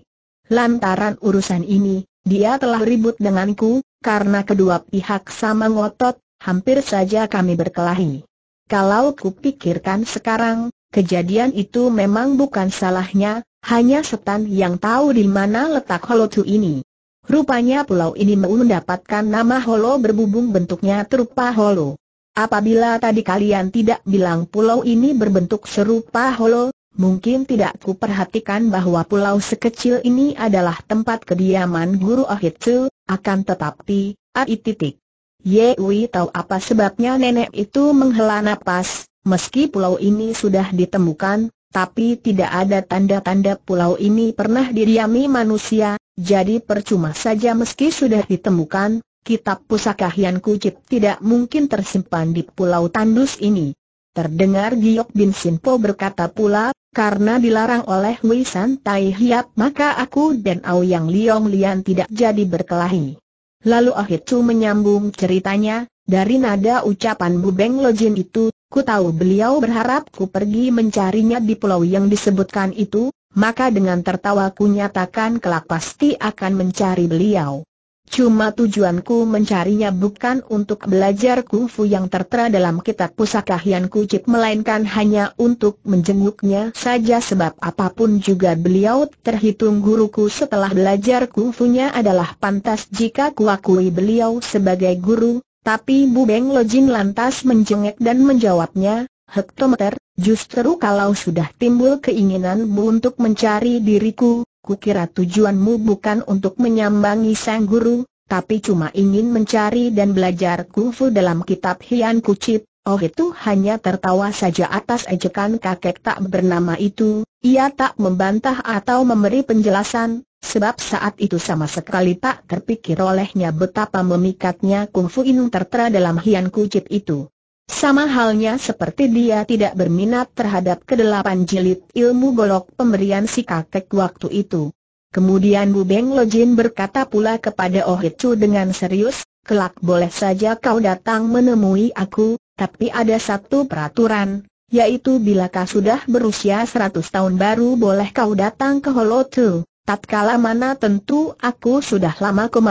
Lantaran urusan ini, dia telah ribut denganku, karena kedua pihak sama ngotot, hampir saja kami berkelahi. Kalau kupikirkan sekarang, kejadian itu memang bukan salahnya, hanya setan yang tahu di mana letak Holotu ini. Rupanya pulau ini mau mendapatkan nama Hollow berbubung bentuknya terupa Hollow. Apabila tadi kalian tidak bilang pulau ini berbentuk serupa Holo, mungkin tidak ku perhatikan bahwa pulau sekecil ini adalah tempat kediaman Guru Ahitsu, akan tetapi, ai titik. Yewi tahu apa sebabnya nenek itu menghela napas, meski pulau ini sudah ditemukan, tapi tidak ada tanda-tanda pulau ini pernah didiami manusia, jadi percuma saja meski sudah ditemukan, kitab pusaka Hian Kucip tidak mungkin tersimpan di pulau tandus ini. Terdengar Giyok Bin Sinpo berkata pula, karena dilarang oleh Wei San Tai Hiap maka aku dan Yang Liong Lian tidak jadi berkelahi. Lalu Ahitsu menyambung ceritanya, dari nada ucapan Bubeng Lojin itu, Ku tahu beliau berharap ku pergi mencarinya di pulau yang disebutkan itu, maka dengan tertawa ku nyatakan kelak pasti akan mencari beliau. Cuma tujuanku mencarinya bukan untuk belajar kungfu yang tertera dalam kitab pusaka Hian Kucip melainkan hanya untuk menjenguknya saja sebab apapun juga beliau terhitung guruku setelah belajar kungfunya adalah pantas jika kuakui beliau sebagai guru, tapi Bu Beng Lojin lantas menjengek dan menjawabnya, Hektometer, justru kalau sudah timbul keinginan Bu untuk mencari diriku, kukira tujuanmu bukan untuk menyambangi sang guru, tapi cuma ingin mencari dan belajar kungfu dalam kitab Hian Kucip. Oh itu hanya tertawa saja atas ejekan kakek tak bernama itu, ia tak membantah atau memberi penjelasan, Sebab saat itu sama sekali tak terpikir olehnya betapa memikatnya kungfu Fu tertera dalam hian kujit itu. Sama halnya seperti dia tidak berminat terhadap kedelapan jilid ilmu golok pemberian si kakek waktu itu. Kemudian Bu Beng Lojin berkata pula kepada Oh Chu dengan serius, kelak boleh saja kau datang menemui aku, tapi ada satu peraturan, yaitu bila kau sudah berusia 100 tahun baru boleh kau datang ke Holotu. Tatkala mana tentu aku sudah lama ku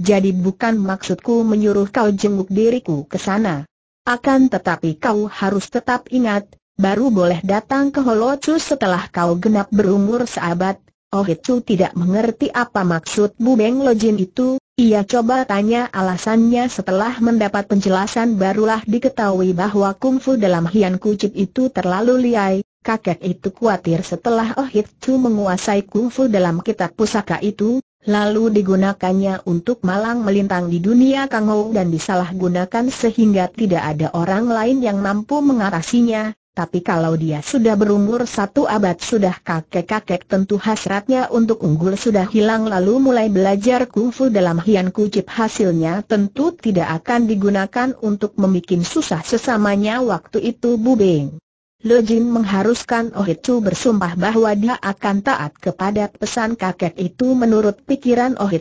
jadi bukan maksudku menyuruh kau jenguk diriku ke sana. Akan tetapi kau harus tetap ingat, baru boleh datang ke Holocu setelah kau genap berumur seabad. Oh itu tidak mengerti apa maksud Bu Beng Lojin itu, ia coba tanya alasannya setelah mendapat penjelasan barulah diketahui bahwa kungfu dalam Hian Kucip itu terlalu liai, kakek itu khawatir setelah Oh Hit Chu menguasai kungfu dalam kitab pusaka itu, lalu digunakannya untuk malang melintang di dunia Kangou dan disalahgunakan sehingga tidak ada orang lain yang mampu mengatasinya, tapi kalau dia sudah berumur satu abad sudah kakek-kakek tentu hasratnya untuk unggul sudah hilang lalu mulai belajar kungfu dalam hian kucip hasilnya tentu tidak akan digunakan untuk membuat susah sesamanya waktu itu Bubing. Le Jin mengharuskan Oh bersumpah bahwa dia akan taat kepada pesan kakek itu menurut pikiran Oh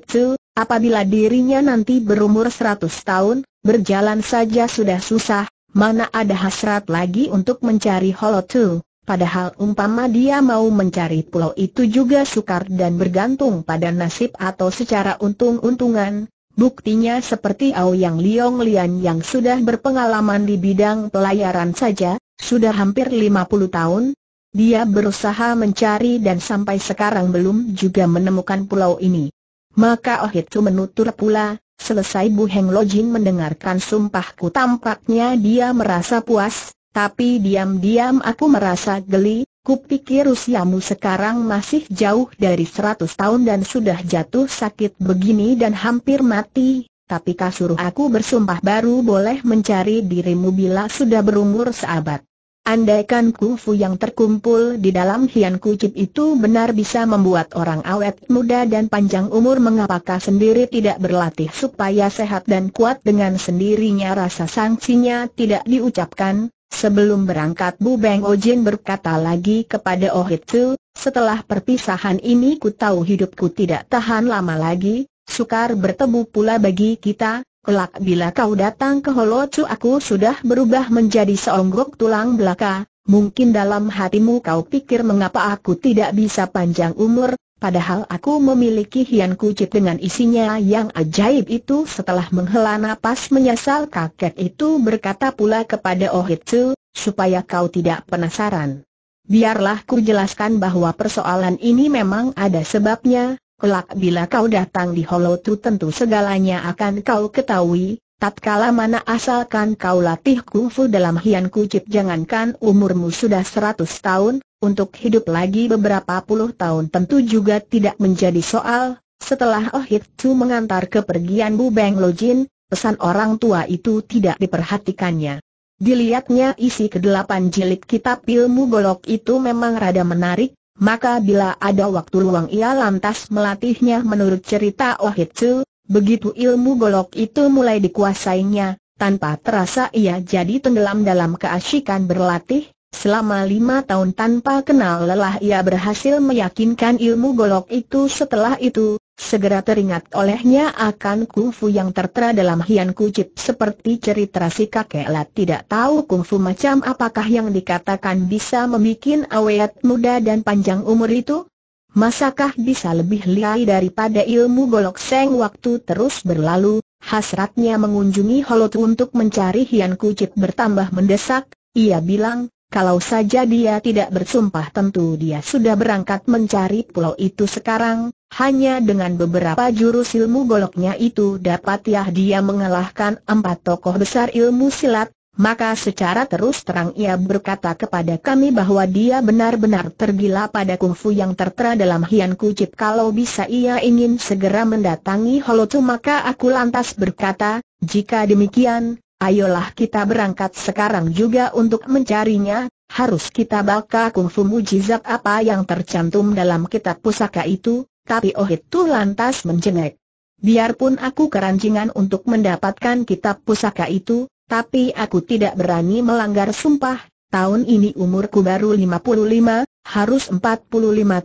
apabila dirinya nanti berumur 100 tahun, berjalan saja sudah susah, mana ada hasrat lagi untuk mencari Hollow Two. Padahal umpama dia mau mencari pulau itu juga sukar dan bergantung pada nasib atau secara untung-untungan, Buktinya seperti Yang Liong Lian yang sudah berpengalaman di bidang pelayaran saja, sudah hampir 50 tahun, dia berusaha mencari dan sampai sekarang belum juga menemukan pulau ini. Maka Oh menutur pula, selesai Bu Heng Lojin mendengarkan sumpahku tampaknya dia merasa puas, tapi diam-diam aku merasa geli, Kupikir usiamu sekarang masih jauh dari seratus tahun dan sudah jatuh sakit begini dan hampir mati, tapi kasur aku bersumpah baru boleh mencari dirimu bila sudah berumur seabad. Andaikan kungfu yang terkumpul di dalam hian kucip itu benar bisa membuat orang awet muda dan panjang umur mengapakah sendiri tidak berlatih supaya sehat dan kuat dengan sendirinya rasa sangsinya tidak diucapkan, Sebelum berangkat Bu Beng Ojin berkata lagi kepada Oh Hitsu, setelah perpisahan ini ku tahu hidupku tidak tahan lama lagi, sukar bertemu pula bagi kita, kelak bila kau datang ke Holocu aku sudah berubah menjadi seonggok tulang belaka, Mungkin dalam hatimu kau pikir mengapa aku tidak bisa panjang umur, padahal aku memiliki hian kucit dengan isinya yang ajaib itu setelah menghela napas menyesal kakek itu berkata pula kepada Ohitsu, supaya kau tidak penasaran. Biarlah ku jelaskan bahwa persoalan ini memang ada sebabnya, kelak bila kau datang di Hollow Holotu tentu segalanya akan kau ketahui, Tatkala mana asalkan kau latih kungfu dalam hian Kucip jangankan umurmu sudah seratus tahun, untuk hidup lagi beberapa puluh tahun tentu juga tidak menjadi soal. Setelah Oh Hit Chu mengantar kepergian Bu Beng Lo Jin, pesan orang tua itu tidak diperhatikannya. Dilihatnya isi kedelapan jilid kitab ilmu golok itu memang rada menarik, maka bila ada waktu luang ia lantas melatihnya menurut cerita Oh Hit Chu, Begitu ilmu golok itu mulai dikuasainya, tanpa terasa ia jadi tenggelam dalam keasyikan berlatih, selama lima tahun tanpa kenal lelah ia berhasil meyakinkan ilmu golok itu setelah itu, segera teringat olehnya akan kungfu yang tertera dalam hian kucip seperti cerita si kakek lat tidak tahu kungfu macam apakah yang dikatakan bisa membuat awet muda dan panjang umur itu, Masakah bisa lebih liai daripada ilmu golok seng waktu terus berlalu, hasratnya mengunjungi Holot untuk mencari Hian Kucit bertambah mendesak, ia bilang, kalau saja dia tidak bersumpah tentu dia sudah berangkat mencari pulau itu sekarang, hanya dengan beberapa jurus ilmu goloknya itu dapat ya dia mengalahkan empat tokoh besar ilmu silat, maka secara terus terang ia berkata kepada kami bahwa dia benar-benar tergila pada kungfu yang tertera dalam Hian Kucip Kalau bisa ia ingin segera mendatangi Holotu maka aku lantas berkata, jika demikian, ayolah kita berangkat sekarang juga untuk mencarinya, harus kita baca kungfu mujizat apa yang tercantum dalam kitab pusaka itu, tapi oh itu lantas menjengek. Biarpun aku keranjingan untuk mendapatkan kitab pusaka itu, tapi aku tidak berani melanggar sumpah, tahun ini umurku baru 55, harus 45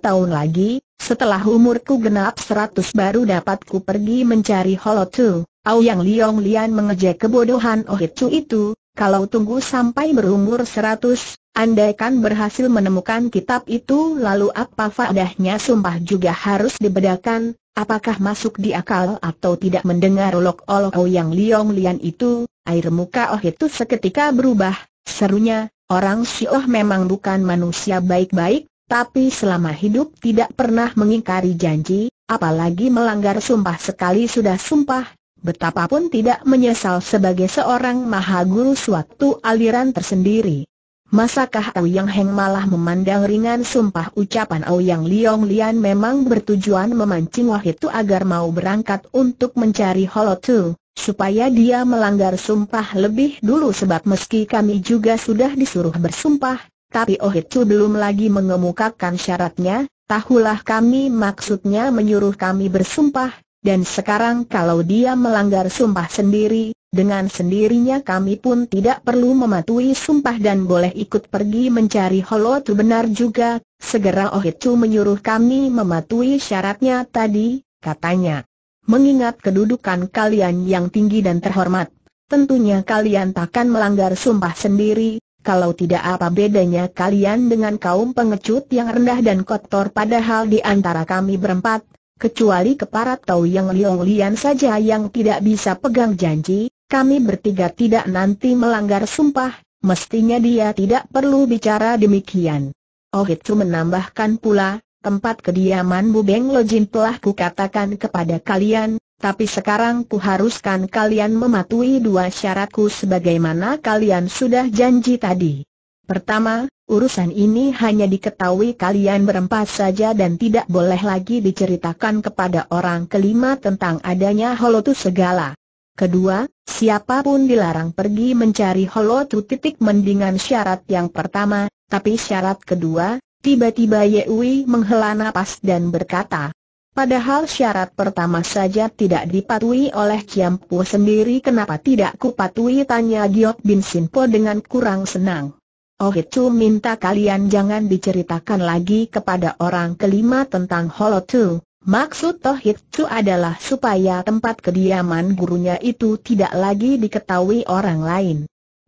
tahun lagi, setelah umurku genap 100 baru dapat ku pergi mencari Holotu. Au yang Liong Lian mengejek kebodohan Ohitsu itu, kalau tunggu sampai berumur 100, andaikan berhasil menemukan kitab itu lalu apa faedahnya sumpah juga harus dibedakan, apakah masuk di akal atau tidak mendengar olok-olok Au yang Liong Lian itu, Air muka Oh itu seketika berubah, serunya, orang si Oh memang bukan manusia baik-baik, tapi selama hidup tidak pernah mengingkari janji, apalagi melanggar sumpah sekali sudah sumpah, betapapun tidak menyesal sebagai seorang maha guru suatu aliran tersendiri. Masakah Ouyang Heng malah memandang ringan sumpah ucapan Ouyang Liong Lian memang bertujuan memancing itu agar mau berangkat untuk mencari Tu, supaya dia melanggar sumpah lebih dulu sebab meski kami juga sudah disuruh bersumpah, tapi oh itu belum lagi mengemukakan syaratnya, tahulah kami maksudnya menyuruh kami bersumpah, dan sekarang kalau dia melanggar sumpah sendiri, dengan sendirinya kami pun tidak perlu mematuhi sumpah dan boleh ikut pergi mencari Holotu benar juga, segera Oh itu menyuruh kami mematuhi syaratnya tadi, katanya. Mengingat kedudukan kalian yang tinggi dan terhormat, tentunya kalian takkan melanggar sumpah sendiri, kalau tidak apa bedanya kalian dengan kaum pengecut yang rendah dan kotor padahal di antara kami berempat, Kecuali keparat tahu Yang Liong Lian saja yang tidak bisa pegang janji, kami bertiga tidak nanti melanggar sumpah, mestinya dia tidak perlu bicara demikian. Oh itu menambahkan pula, tempat kediaman Bu Beng Lojin telah kukatakan kepada kalian, tapi sekarang ku haruskan kalian mematuhi dua syaratku sebagaimana kalian sudah janji tadi. Pertama, Urusan ini hanya diketahui kalian berempat saja dan tidak boleh lagi diceritakan kepada orang kelima tentang adanya holotu segala. Kedua, siapapun dilarang pergi mencari holotu titik mendingan syarat yang pertama, tapi syarat kedua, tiba-tiba Yewi menghela nafas dan berkata, Padahal syarat pertama saja tidak dipatuhi oleh Kiampu sendiri kenapa tidak kupatuhi tanya Giok Bin Sinpo dengan kurang senang. Ohitu minta kalian jangan diceritakan lagi kepada orang kelima tentang Hollow Two. Maksud Ohitu adalah supaya tempat kediaman gurunya itu tidak lagi diketahui orang lain.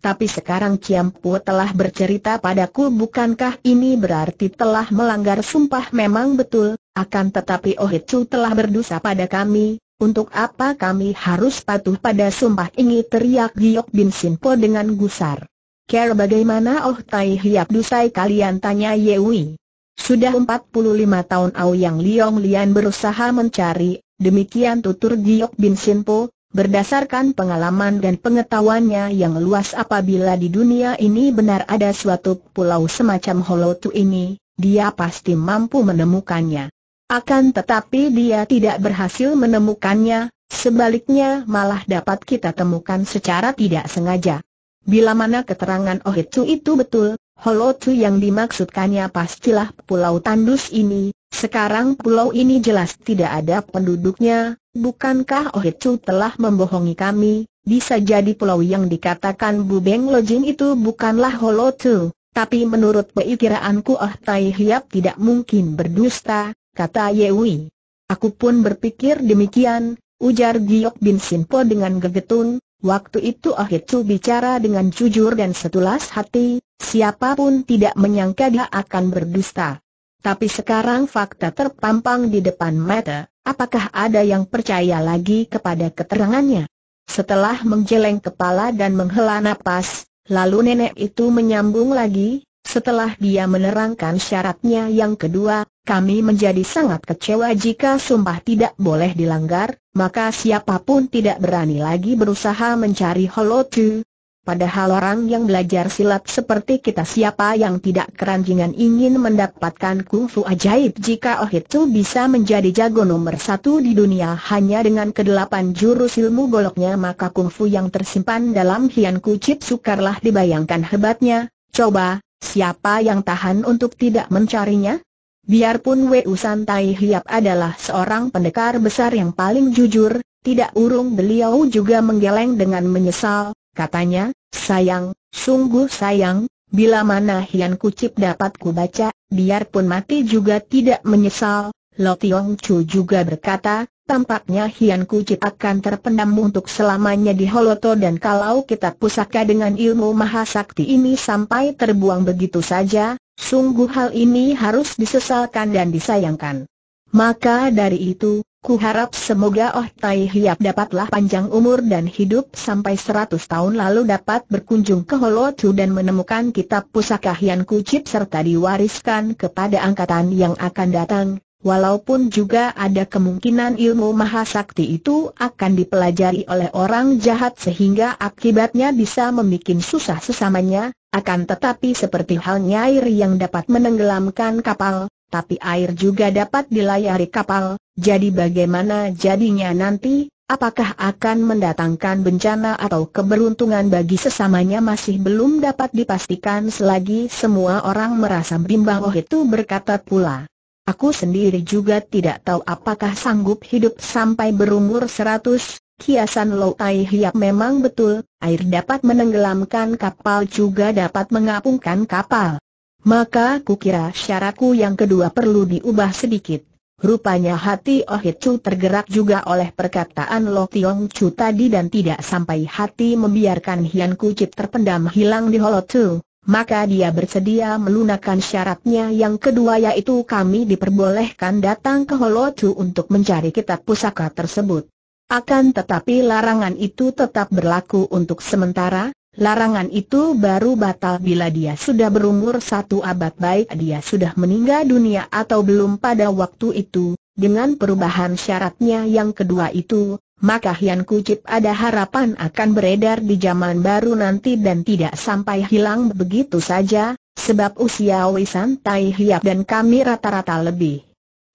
Tapi sekarang Ciampu telah bercerita padaku bukankah ini berarti telah melanggar sumpah memang betul, akan tetapi Ohitu telah berdosa pada kami, untuk apa kami harus patuh pada sumpah ini teriak Giok Bin Sinpo dengan gusar. Care bagaimana Oh Tai Hiap Dusai kalian tanya Ye Yewi. Sudah 45 tahun Au Yang Liong Lian berusaha mencari, demikian tutur Giok Bin Po, berdasarkan pengalaman dan pengetahuannya yang luas apabila di dunia ini benar ada suatu pulau semacam Hollow Tu ini, dia pasti mampu menemukannya. Akan tetapi dia tidak berhasil menemukannya, Sebaliknya malah dapat kita temukan secara tidak sengaja. Bila mana keterangan Ohitu itu betul, Holotu yang dimaksudkannya pastilah Pulau Tandus ini, sekarang pulau ini jelas tidak ada penduduknya, bukankah Ohitu telah membohongi kami, bisa jadi pulau yang dikatakan Bu Bubeng Lojin itu bukanlah Holotu, tapi menurut perkiraanku Oh Tai Hiap tidak mungkin berdusta, kata Yewi. Aku pun berpikir demikian, ujar Giok Bin Sinpo dengan gegetun, Waktu itu Ahitsu bicara dengan jujur dan setulas hati, siapapun tidak menyangka dia akan berdusta. Tapi sekarang fakta terpampang di depan mata, apakah ada yang percaya lagi kepada keterangannya? Setelah menggeleng kepala dan menghela napas, lalu nenek itu menyambung lagi, setelah dia menerangkan syaratnya yang kedua, kami menjadi sangat kecewa jika sumpah tidak boleh dilanggar, maka siapapun tidak berani lagi berusaha mencari Holotu. Padahal orang yang belajar silat seperti kita siapa yang tidak keranjingan ingin mendapatkan kungfu ajaib jika Oh itu bisa menjadi jago nomor satu di dunia hanya dengan kedelapan jurus ilmu goloknya maka kungfu yang tersimpan dalam hian kucip sukarlah dibayangkan hebatnya. Coba, Siapa yang tahan untuk tidak mencarinya? Biarpun Wei Usantai Hiap adalah seorang pendekar besar yang paling jujur, tidak urung beliau juga menggeleng dengan menyesal, katanya, sayang, sungguh sayang, bila mana Hian Kucip dapat kubaca, biarpun mati juga tidak menyesal, Lo Tiong Chu juga berkata, Tampaknya Hian Kujit akan terpendam untuk selamanya di Holoto dan kalau kita pusaka dengan ilmu mahasakti ini sampai terbuang begitu saja, sungguh hal ini harus disesalkan dan disayangkan. Maka dari itu, ku harap semoga Oh Tai Hiap dapatlah panjang umur dan hidup sampai 100 tahun lalu dapat berkunjung ke Holoto dan menemukan kitab pusaka Hian kucip serta diwariskan kepada angkatan yang akan datang, Walaupun juga ada kemungkinan ilmu mahasakti itu akan dipelajari oleh orang jahat sehingga akibatnya bisa membuat susah sesamanya, akan tetapi seperti halnya air yang dapat menenggelamkan kapal, tapi air juga dapat dilayari kapal, jadi bagaimana jadinya nanti, apakah akan mendatangkan bencana atau keberuntungan bagi sesamanya masih belum dapat dipastikan selagi semua orang merasa bimbang oh itu berkata pula. Aku sendiri juga tidak tahu apakah sanggup hidup sampai berumur seratus. Kiasan Lo Tai Hiap memang betul, air dapat menenggelamkan kapal juga dapat mengapungkan kapal. Maka kukira syaratku yang kedua perlu diubah sedikit. Rupanya hati Oh Chu tergerak juga oleh perkataan Lo Tiong Chu tadi dan tidak sampai hati membiarkan Hian Kucip terpendam hilang di Holotu maka dia bersedia melunakkan syaratnya yang kedua yaitu kami diperbolehkan datang ke Holotu untuk mencari kitab pusaka tersebut. Akan tetapi larangan itu tetap berlaku untuk sementara, larangan itu baru batal bila dia sudah berumur satu abad baik dia sudah meninggal dunia atau belum pada waktu itu, dengan perubahan syaratnya yang kedua itu, maka Hian Kucip ada harapan akan beredar di zaman baru nanti dan tidak sampai hilang begitu saja, sebab usia Wisan Tai Hiap dan kami rata-rata lebih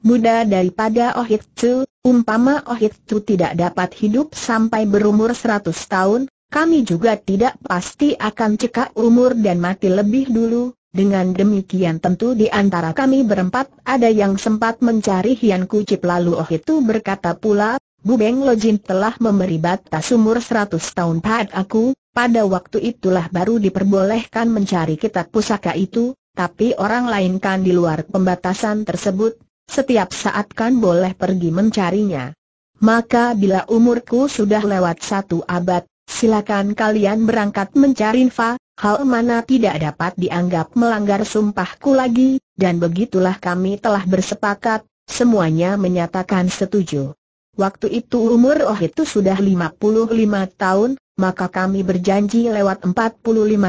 muda daripada Oh Tzu, umpama Oh Tzu tidak dapat hidup sampai berumur 100 tahun, kami juga tidak pasti akan cekak umur dan mati lebih dulu, dengan demikian tentu di antara kami berempat ada yang sempat mencari Hian Kucip lalu Oh itu berkata pula, Bu Beng Lojin telah memberi batas umur 100 tahun pada aku, pada waktu itulah baru diperbolehkan mencari kitab pusaka itu, tapi orang lain kan di luar pembatasan tersebut, setiap saat kan boleh pergi mencarinya. Maka bila umurku sudah lewat satu abad, silakan kalian berangkat mencari Fa. hal mana tidak dapat dianggap melanggar sumpahku lagi, dan begitulah kami telah bersepakat, semuanya menyatakan setuju. Waktu itu umur Oh itu sudah 55 tahun, maka kami berjanji lewat 45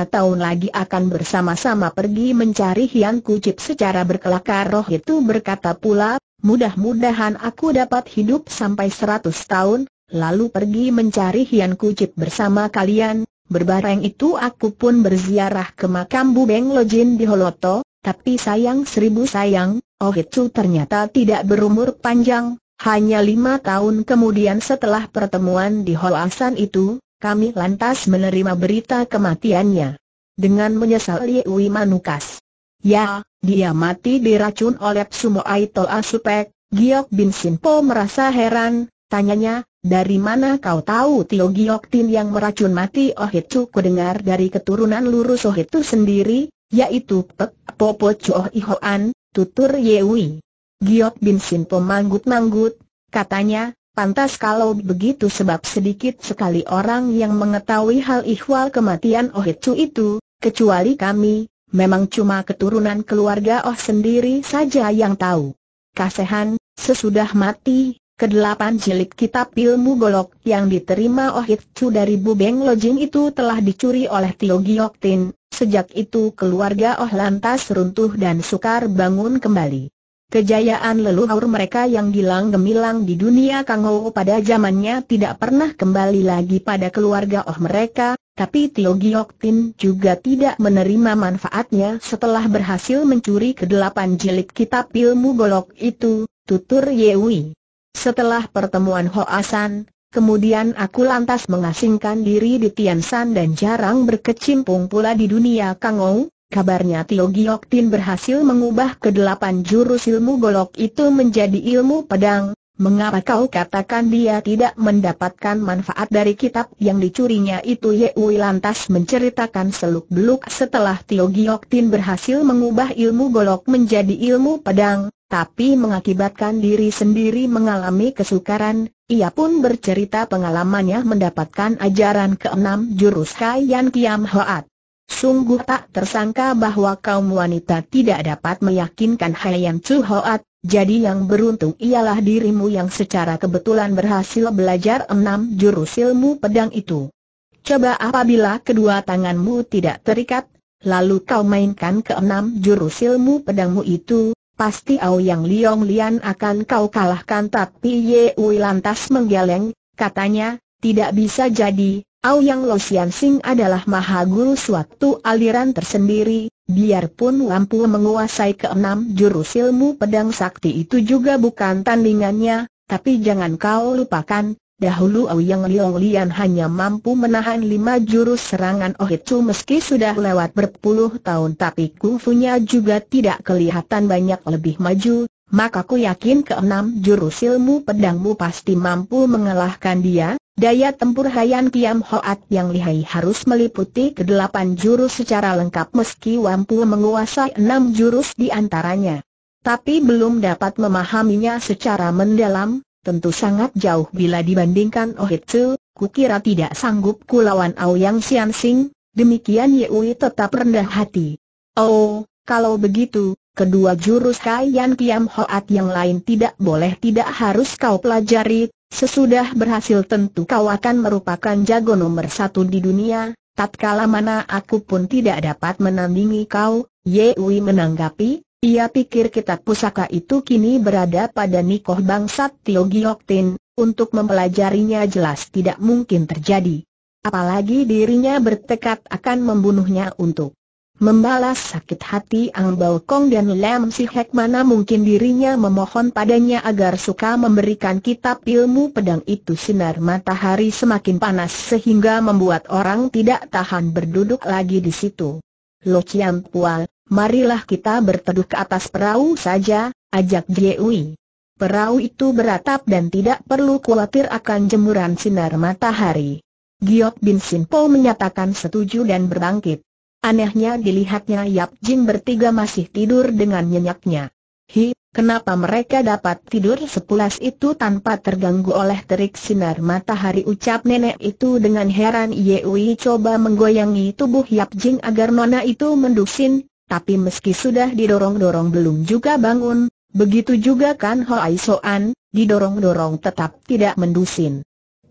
tahun lagi akan bersama-sama pergi mencari Hian Kucip secara berkelakar Roh itu berkata pula, mudah-mudahan aku dapat hidup sampai 100 tahun, lalu pergi mencari Hian Kucip bersama kalian. Berbareng itu aku pun berziarah ke makam Bu Beng Lojin di Holoto, tapi sayang seribu sayang, Oh itu ternyata tidak berumur panjang, hanya lima tahun kemudian setelah pertemuan di Holasan itu, kami lantas menerima berita kematiannya. Dengan menyesal Yewi Manukas. Ya, dia mati diracun oleh Sumo Aitol Asupek. Giok Bin Sinpo merasa heran, tanyanya, dari mana kau tahu Tio Giok Tin yang meracun mati Ohitsu kudengar dari keturunan lurus Ohitsu sendiri, yaitu Pek Popo Choh Ihoan, tutur Yewi. Giot Bin Simpo manggut-manggut, katanya, pantas kalau begitu sebab sedikit sekali orang yang mengetahui hal ihwal kematian Oh Hitsu itu, kecuali kami, memang cuma keturunan keluarga Oh sendiri saja yang tahu. Kasehan, sesudah mati, Kedelapan jilid kitab ilmu golok yang diterima Ohitsu dari Bubeng Lojing itu telah dicuri oleh Tio Tin, sejak itu keluarga Oh lantas runtuh dan sukar bangun kembali. Kejayaan leluhur mereka yang hilang gemilang di dunia Kangou pada zamannya tidak pernah kembali lagi pada keluarga Oh mereka, tapi Tio Giok Tin juga tidak menerima manfaatnya setelah berhasil mencuri kedelapan jilid kitab ilmu golok itu, tutur Yewi. Setelah pertemuan Hoasan, kemudian aku lantas mengasingkan diri di Tiansan dan jarang berkecimpung pula di dunia Kangou, Kabarnya Tio Tin berhasil mengubah kedelapan jurus ilmu golok itu menjadi ilmu pedang, mengapa kau katakan dia tidak mendapatkan manfaat dari kitab yang dicurinya itu Yewi lantas menceritakan seluk-beluk setelah Tio Tin berhasil mengubah ilmu golok menjadi ilmu pedang, tapi mengakibatkan diri sendiri mengalami kesukaran, ia pun bercerita pengalamannya mendapatkan ajaran keenam jurus Yan Kiam Hoat. Sungguh tak tersangka bahwa kaum wanita tidak dapat meyakinkan Hayam Chu Hoat, jadi yang beruntung ialah dirimu yang secara kebetulan berhasil belajar enam jurus ilmu pedang itu. Coba apabila kedua tanganmu tidak terikat, lalu kau mainkan keenam jurus ilmu pedangmu itu, pasti au Yang Liong Lian akan kau kalahkan tapi Ye Ui lantas menggeleng, katanya, tidak bisa jadi, Au Yang Lo Sian Sing adalah maha guru suatu aliran tersendiri, biarpun mampu menguasai keenam jurus ilmu pedang sakti itu juga bukan tandingannya, tapi jangan kau lupakan, dahulu Au Yang Liong Lian hanya mampu menahan lima jurus serangan Oh itu meski sudah lewat berpuluh tahun tapi kungfunya juga tidak kelihatan banyak lebih maju, maka ku yakin keenam jurus ilmu pedangmu pasti mampu mengalahkan dia, Daya tempur Hayan Kiam Hoat yang lihai harus meliputi kedelapan jurus secara lengkap meski Wampu menguasai enam jurus di antaranya. Tapi belum dapat memahaminya secara mendalam, tentu sangat jauh bila dibandingkan Ohitsu, kukira tidak sanggup kulawan Aoyang Sian Sing, demikian Yewi tetap rendah hati. Oh, kalau begitu, kedua jurus Hayan Kiam Hoat yang lain tidak boleh tidak harus kau pelajari, Sesudah berhasil tentu kau akan merupakan jago nomor satu di dunia, tatkala mana aku pun tidak dapat menandingi kau, Ye Wei menanggapi, ia pikir kitab pusaka itu kini berada pada Nikoh Bangsat Tio Gioktin, untuk mempelajarinya jelas tidak mungkin terjadi. Apalagi dirinya bertekad akan membunuhnya untuk Membalas sakit hati Ang Bao Kong dan Lam Si Hek mana mungkin dirinya memohon padanya agar suka memberikan kitab ilmu pedang itu sinar matahari semakin panas sehingga membuat orang tidak tahan berduduk lagi di situ. Lo Chiam Pual, marilah kita berteduh ke atas perahu saja, ajak Jeui. Perahu itu beratap dan tidak perlu khawatir akan jemuran sinar matahari. Giok Bin Sin Po menyatakan setuju dan berbangkit. Anehnya dilihatnya Yap Jing bertiga masih tidur dengan nyenyaknya. Hi, kenapa mereka dapat tidur sepulas itu tanpa terganggu oleh terik sinar matahari ucap nenek itu dengan heran Yewi coba menggoyangi tubuh Yap Jing agar nona itu mendusin, tapi meski sudah didorong-dorong belum juga bangun, begitu juga kan Hoai Soan, didorong-dorong tetap tidak mendusin.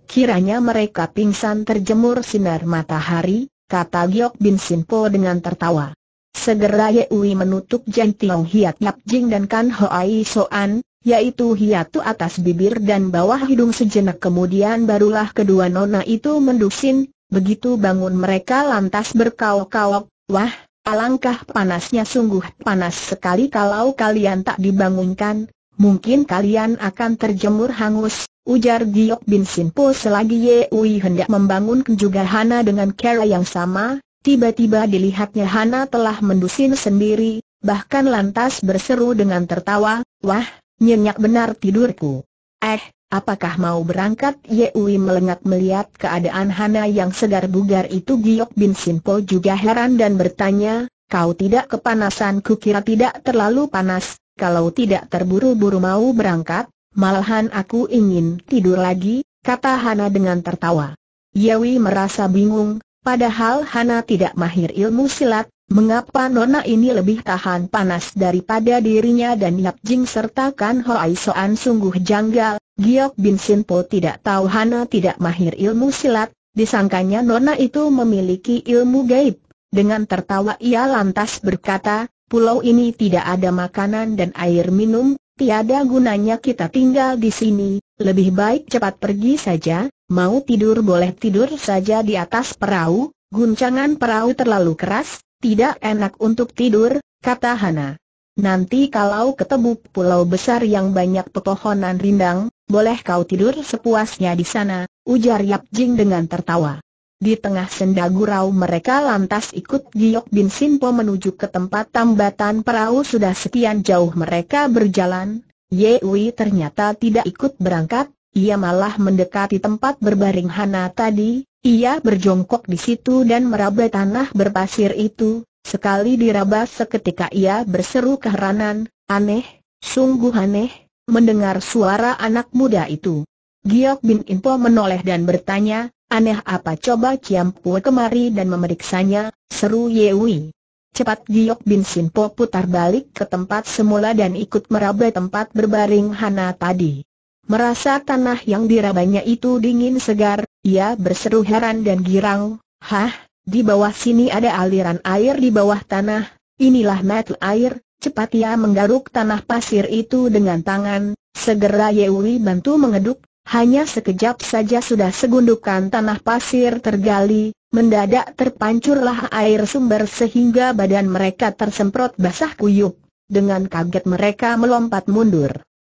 Kiranya mereka pingsan terjemur sinar matahari, kata Giok Bin Sinpo dengan tertawa. Segera Yewi menutup Tiong hiat Yap Jing dan Kan Hoai Soan, yaitu hiatu atas bibir dan bawah hidung sejenak kemudian barulah kedua nona itu mendusin, begitu bangun mereka lantas berkaok-kaok, wah, alangkah panasnya sungguh panas sekali kalau kalian tak dibangunkan, mungkin kalian akan terjemur hangus, Ujar Giok Bin Sinpo selagi Ye Ui hendak membangun juga Hana dengan cara yang sama, tiba-tiba dilihatnya Hana telah mendusin sendiri, bahkan lantas berseru dengan tertawa, Wah, nyenyak benar tidurku. Eh, apakah mau berangkat? Ye Ui melengak melihat keadaan Hana yang segar bugar itu Giok Bin Sinpo juga heran dan bertanya, Kau tidak kepanasan kukira tidak terlalu panas, kalau tidak terburu-buru mau berangkat, Malahan aku ingin tidur lagi, kata Hana dengan tertawa. Yawi merasa bingung, padahal Hana tidak mahir ilmu silat, mengapa nona ini lebih tahan panas daripada dirinya dan Yap Jing serta Kan Hoai Soan sungguh janggal. Giok Bin Sinpo tidak tahu Hana tidak mahir ilmu silat, disangkanya nona itu memiliki ilmu gaib. Dengan tertawa ia lantas berkata, pulau ini tidak ada makanan dan air minum, tiada gunanya kita tinggal di sini, lebih baik cepat pergi saja, mau tidur boleh tidur saja di atas perahu, guncangan perahu terlalu keras, tidak enak untuk tidur, kata Hana. Nanti kalau ketemu pulau besar yang banyak pepohonan rindang, boleh kau tidur sepuasnya di sana, ujar Yap Jing dengan tertawa. Di tengah senda gurau mereka lantas ikut Giok Bin Simpo menuju ke tempat tambatan perahu sudah sekian jauh mereka berjalan, Yewi ternyata tidak ikut berangkat, ia malah mendekati tempat berbaring Hana tadi, ia berjongkok di situ dan meraba tanah berpasir itu, sekali diraba seketika ia berseru keheranan, aneh, sungguh aneh, mendengar suara anak muda itu. Giok Bin Simpo menoleh dan bertanya, Aneh apa coba Kiam Pue kemari dan memeriksanya, seru Yewi. Cepat Giok Bin Sin Po putar balik ke tempat semula dan ikut meraba tempat berbaring Hana tadi. Merasa tanah yang dirabanya itu dingin segar, ia berseru heran dan girang, Hah, di bawah sini ada aliran air di bawah tanah, inilah metal air, cepat ia menggaruk tanah pasir itu dengan tangan, segera Yewi bantu mengeduk, hanya sekejap saja sudah segundukan tanah pasir tergali, mendadak terpancurlah air sumber sehingga badan mereka tersemprot basah kuyup. Dengan kaget mereka melompat mundur.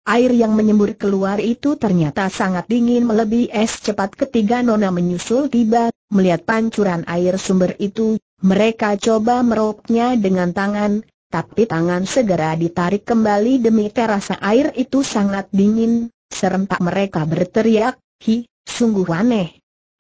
Air yang menyembur keluar itu ternyata sangat dingin melebihi es cepat ketiga Nona menyusul tiba, melihat pancuran air sumber itu, mereka coba meroknya dengan tangan, tapi tangan segera ditarik kembali demi terasa air itu sangat dingin, Serempak mereka berteriak, hi, sungguh aneh.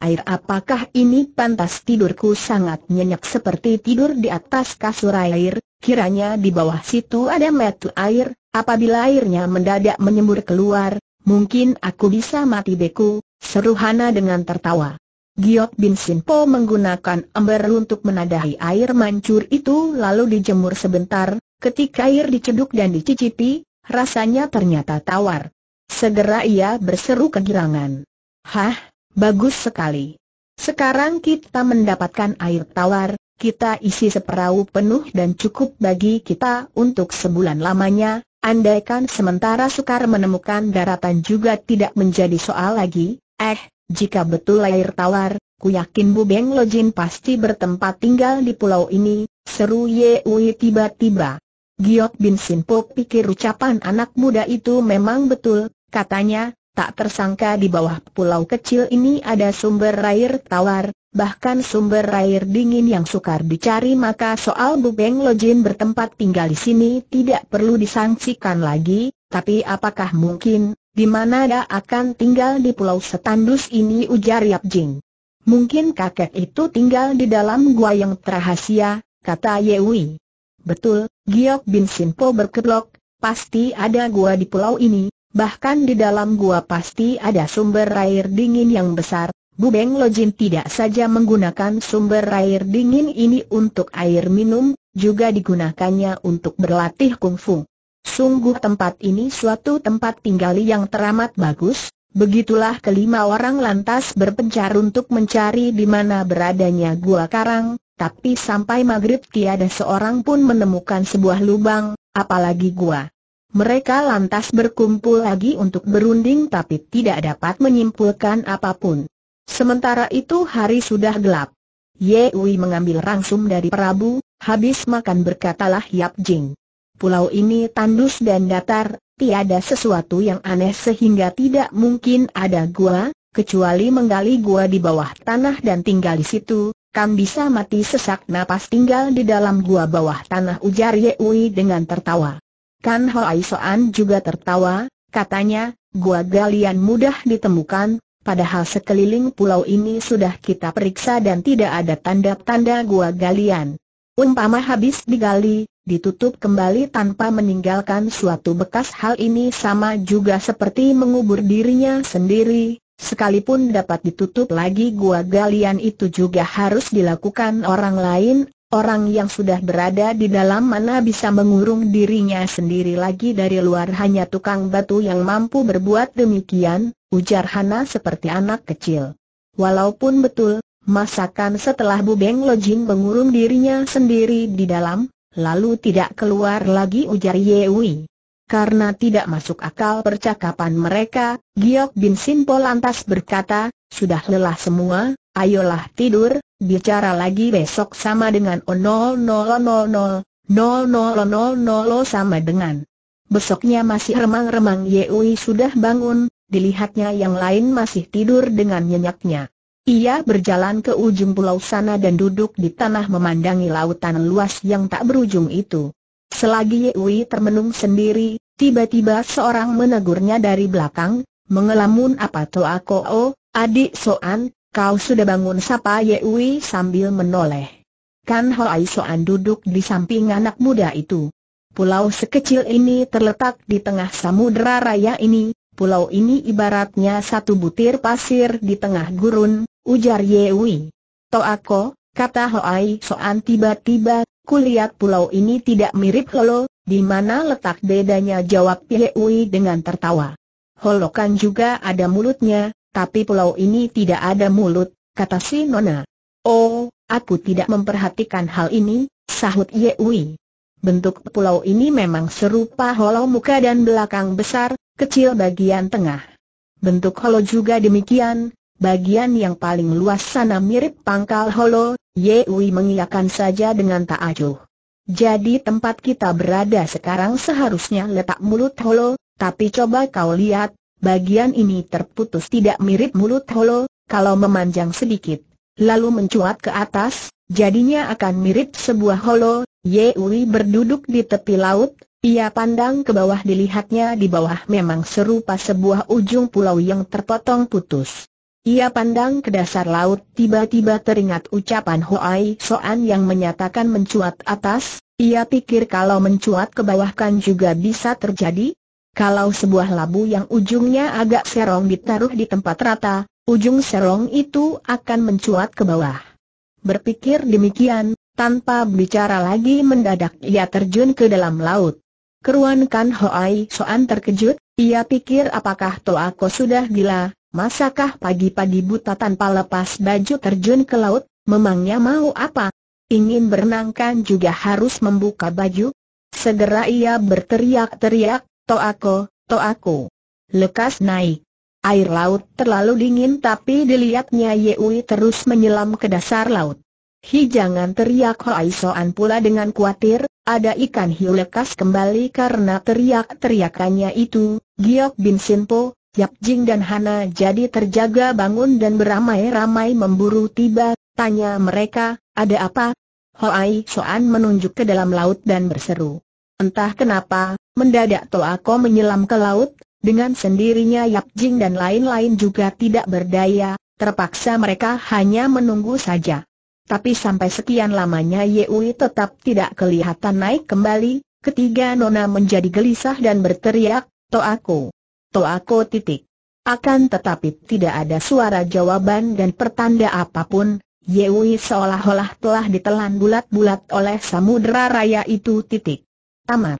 Air apakah ini pantas tidurku sangat nyenyak seperti tidur di atas kasur air, kiranya di bawah situ ada metu air, apabila airnya mendadak menyembur keluar, mungkin aku bisa mati beku, seru Hana dengan tertawa. Giok Bin Sinpo menggunakan ember untuk menadahi air mancur itu lalu dijemur sebentar, ketika air diceduk dan dicicipi, rasanya ternyata tawar. Segera ia berseru kegirangan. Hah, bagus sekali. Sekarang kita mendapatkan air tawar, kita isi seperau penuh dan cukup bagi kita untuk sebulan lamanya, andaikan sementara sukar menemukan daratan juga tidak menjadi soal lagi, eh, jika betul air tawar, ku yakin Bu Beng Lojin pasti bertempat tinggal di pulau ini, seru Ye Ui tiba-tiba. Giok Bin Sinpo pikir ucapan anak muda itu memang betul, Katanya, tak tersangka di bawah pulau kecil ini ada sumber air tawar, bahkan sumber air dingin yang sukar dicari maka soal Bubeng Lojin bertempat tinggal di sini tidak perlu disangsikan lagi, tapi apakah mungkin, di mana dia akan tinggal di pulau setandus ini ujar Yap Jing. Mungkin kakek itu tinggal di dalam gua yang terahasia, kata Yewi. Betul, Giok Bin Sinpo berkedok, pasti ada gua di pulau ini, bahkan di dalam gua pasti ada sumber air dingin yang besar. Bu Beng Lojin tidak saja menggunakan sumber air dingin ini untuk air minum, juga digunakannya untuk berlatih kungfu. Sungguh tempat ini suatu tempat tinggal yang teramat bagus, begitulah kelima orang lantas berpencar untuk mencari di mana beradanya gua karang, tapi sampai maghrib tiada seorang pun menemukan sebuah lubang, apalagi gua. Mereka lantas berkumpul lagi untuk berunding tapi tidak dapat menyimpulkan apapun. Sementara itu hari sudah gelap. Ye Wei mengambil rangsum dari Prabu, habis makan berkatalah Yap Jing. Pulau ini tandus dan datar, tiada sesuatu yang aneh sehingga tidak mungkin ada gua, kecuali menggali gua di bawah tanah dan tinggal di situ, kan bisa mati sesak napas tinggal di dalam gua bawah tanah ujar Ye Wei dengan tertawa. Kan Hoai Soan juga tertawa, katanya, gua galian mudah ditemukan, padahal sekeliling pulau ini sudah kita periksa dan tidak ada tanda-tanda gua galian. Umpama habis digali, ditutup kembali tanpa meninggalkan suatu bekas hal ini sama juga seperti mengubur dirinya sendiri, sekalipun dapat ditutup lagi gua galian itu juga harus dilakukan orang lain, Orang yang sudah berada di dalam mana bisa mengurung dirinya sendiri lagi dari luar hanya tukang batu yang mampu berbuat demikian, ujar Hana seperti anak kecil. Walaupun betul, masakan setelah Bu Beng Lojing mengurung dirinya sendiri di dalam, lalu tidak keluar lagi ujar Yewi. Karena tidak masuk akal percakapan mereka, Giok Bin Sinpo lantas berkata, sudah lelah semua, ayolah tidur, bicara lagi besok sama dengan 00000000 sama dengan. Besoknya masih remang-remang Yewi sudah bangun, dilihatnya yang lain masih tidur dengan nyenyaknya. Ia berjalan ke ujung pulau sana dan duduk di tanah memandangi lautan luas yang tak berujung itu. Selagi Yewi termenung sendiri, tiba-tiba seorang menegurnya dari belakang, mengelamun apa toh aku oh, adik Soan, Kau sudah bangun sapa Yewi sambil menoleh. Kan Ai Soan duduk di samping anak muda itu. Pulau sekecil ini terletak di tengah samudera raya ini, pulau ini ibaratnya satu butir pasir di tengah gurun, ujar Yewi. aku, kata Ai Soan tiba-tiba, kulihat pulau ini tidak mirip Holo, di mana letak bedanya jawab Ui dengan tertawa. Holokan juga ada mulutnya, tapi pulau ini tidak ada mulut, kata si Nona. Oh, aku tidak memperhatikan hal ini, sahut Yewi. Bentuk pulau ini memang serupa hollow muka dan belakang besar, kecil bagian tengah. Bentuk hollow juga demikian, bagian yang paling luas sana mirip pangkal hollow, Yewi mengiyakan saja dengan tak acuh. Jadi tempat kita berada sekarang seharusnya letak mulut hollow, tapi coba kau lihat, bagian ini terputus tidak mirip mulut Holo, kalau memanjang sedikit, lalu mencuat ke atas, jadinya akan mirip sebuah Holo, Yewi berduduk di tepi laut, ia pandang ke bawah dilihatnya di bawah memang serupa sebuah ujung pulau yang terpotong putus. Ia pandang ke dasar laut tiba-tiba teringat ucapan Hoai Soan yang menyatakan mencuat atas, ia pikir kalau mencuat ke bawah kan juga bisa terjadi, kalau sebuah labu yang ujungnya agak serong ditaruh di tempat rata, ujung serong itu akan mencuat ke bawah. Berpikir demikian, tanpa bicara lagi mendadak ia terjun ke dalam laut. Keruan Kan Hoai Soan terkejut, ia pikir apakah Toako sudah gila, masakah pagi-pagi buta tanpa lepas baju terjun ke laut, memangnya mau apa? Ingin berenang kan juga harus membuka baju? Segera ia berteriak-teriak, Toako, aku. Lekas naik. Air laut terlalu dingin tapi dilihatnya Yeui terus menyelam ke dasar laut. Hi jangan teriak Hoai Soan pula dengan khawatir, ada ikan hiu lekas kembali karena teriak-teriakannya itu, Giok Bin Sinpo, Yap Jing dan Hana jadi terjaga bangun dan beramai-ramai memburu tiba, tanya mereka, ada apa? Hoai Soan menunjuk ke dalam laut dan berseru. Entah kenapa, mendadak Toako menyelam ke laut, dengan sendirinya Yap Jing dan lain-lain juga tidak berdaya, terpaksa mereka hanya menunggu saja. Tapi sampai sekian lamanya Yewi tetap tidak kelihatan naik kembali, ketiga Nona menjadi gelisah dan berteriak, Toako, Toako titik. Akan tetapi tidak ada suara jawaban dan pertanda apapun, Yewi seolah-olah telah ditelan bulat-bulat oleh samudera raya itu titik. Tamat.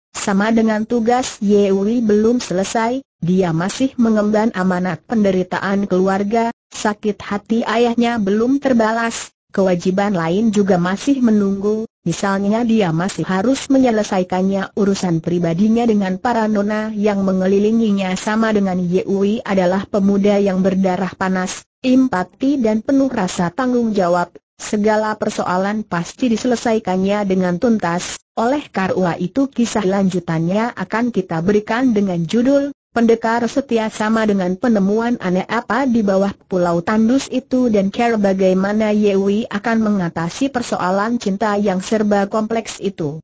Sama dengan tugas Yewi belum selesai, dia masih mengemban amanat penderitaan keluarga, sakit hati ayahnya belum terbalas, kewajiban lain juga masih menunggu, misalnya dia masih harus menyelesaikannya urusan pribadinya dengan para nona yang mengelilinginya sama dengan Yewi adalah pemuda yang berdarah panas, empati dan penuh rasa tanggung jawab, Segala persoalan pasti diselesaikannya dengan tuntas, oleh Karua itu kisah lanjutannya akan kita berikan dengan judul, Pendekar setia sama dengan penemuan aneh apa di bawah pulau tandus itu dan care bagaimana Yewi akan mengatasi persoalan cinta yang serba kompleks itu.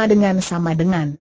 sama dengan sama dengan.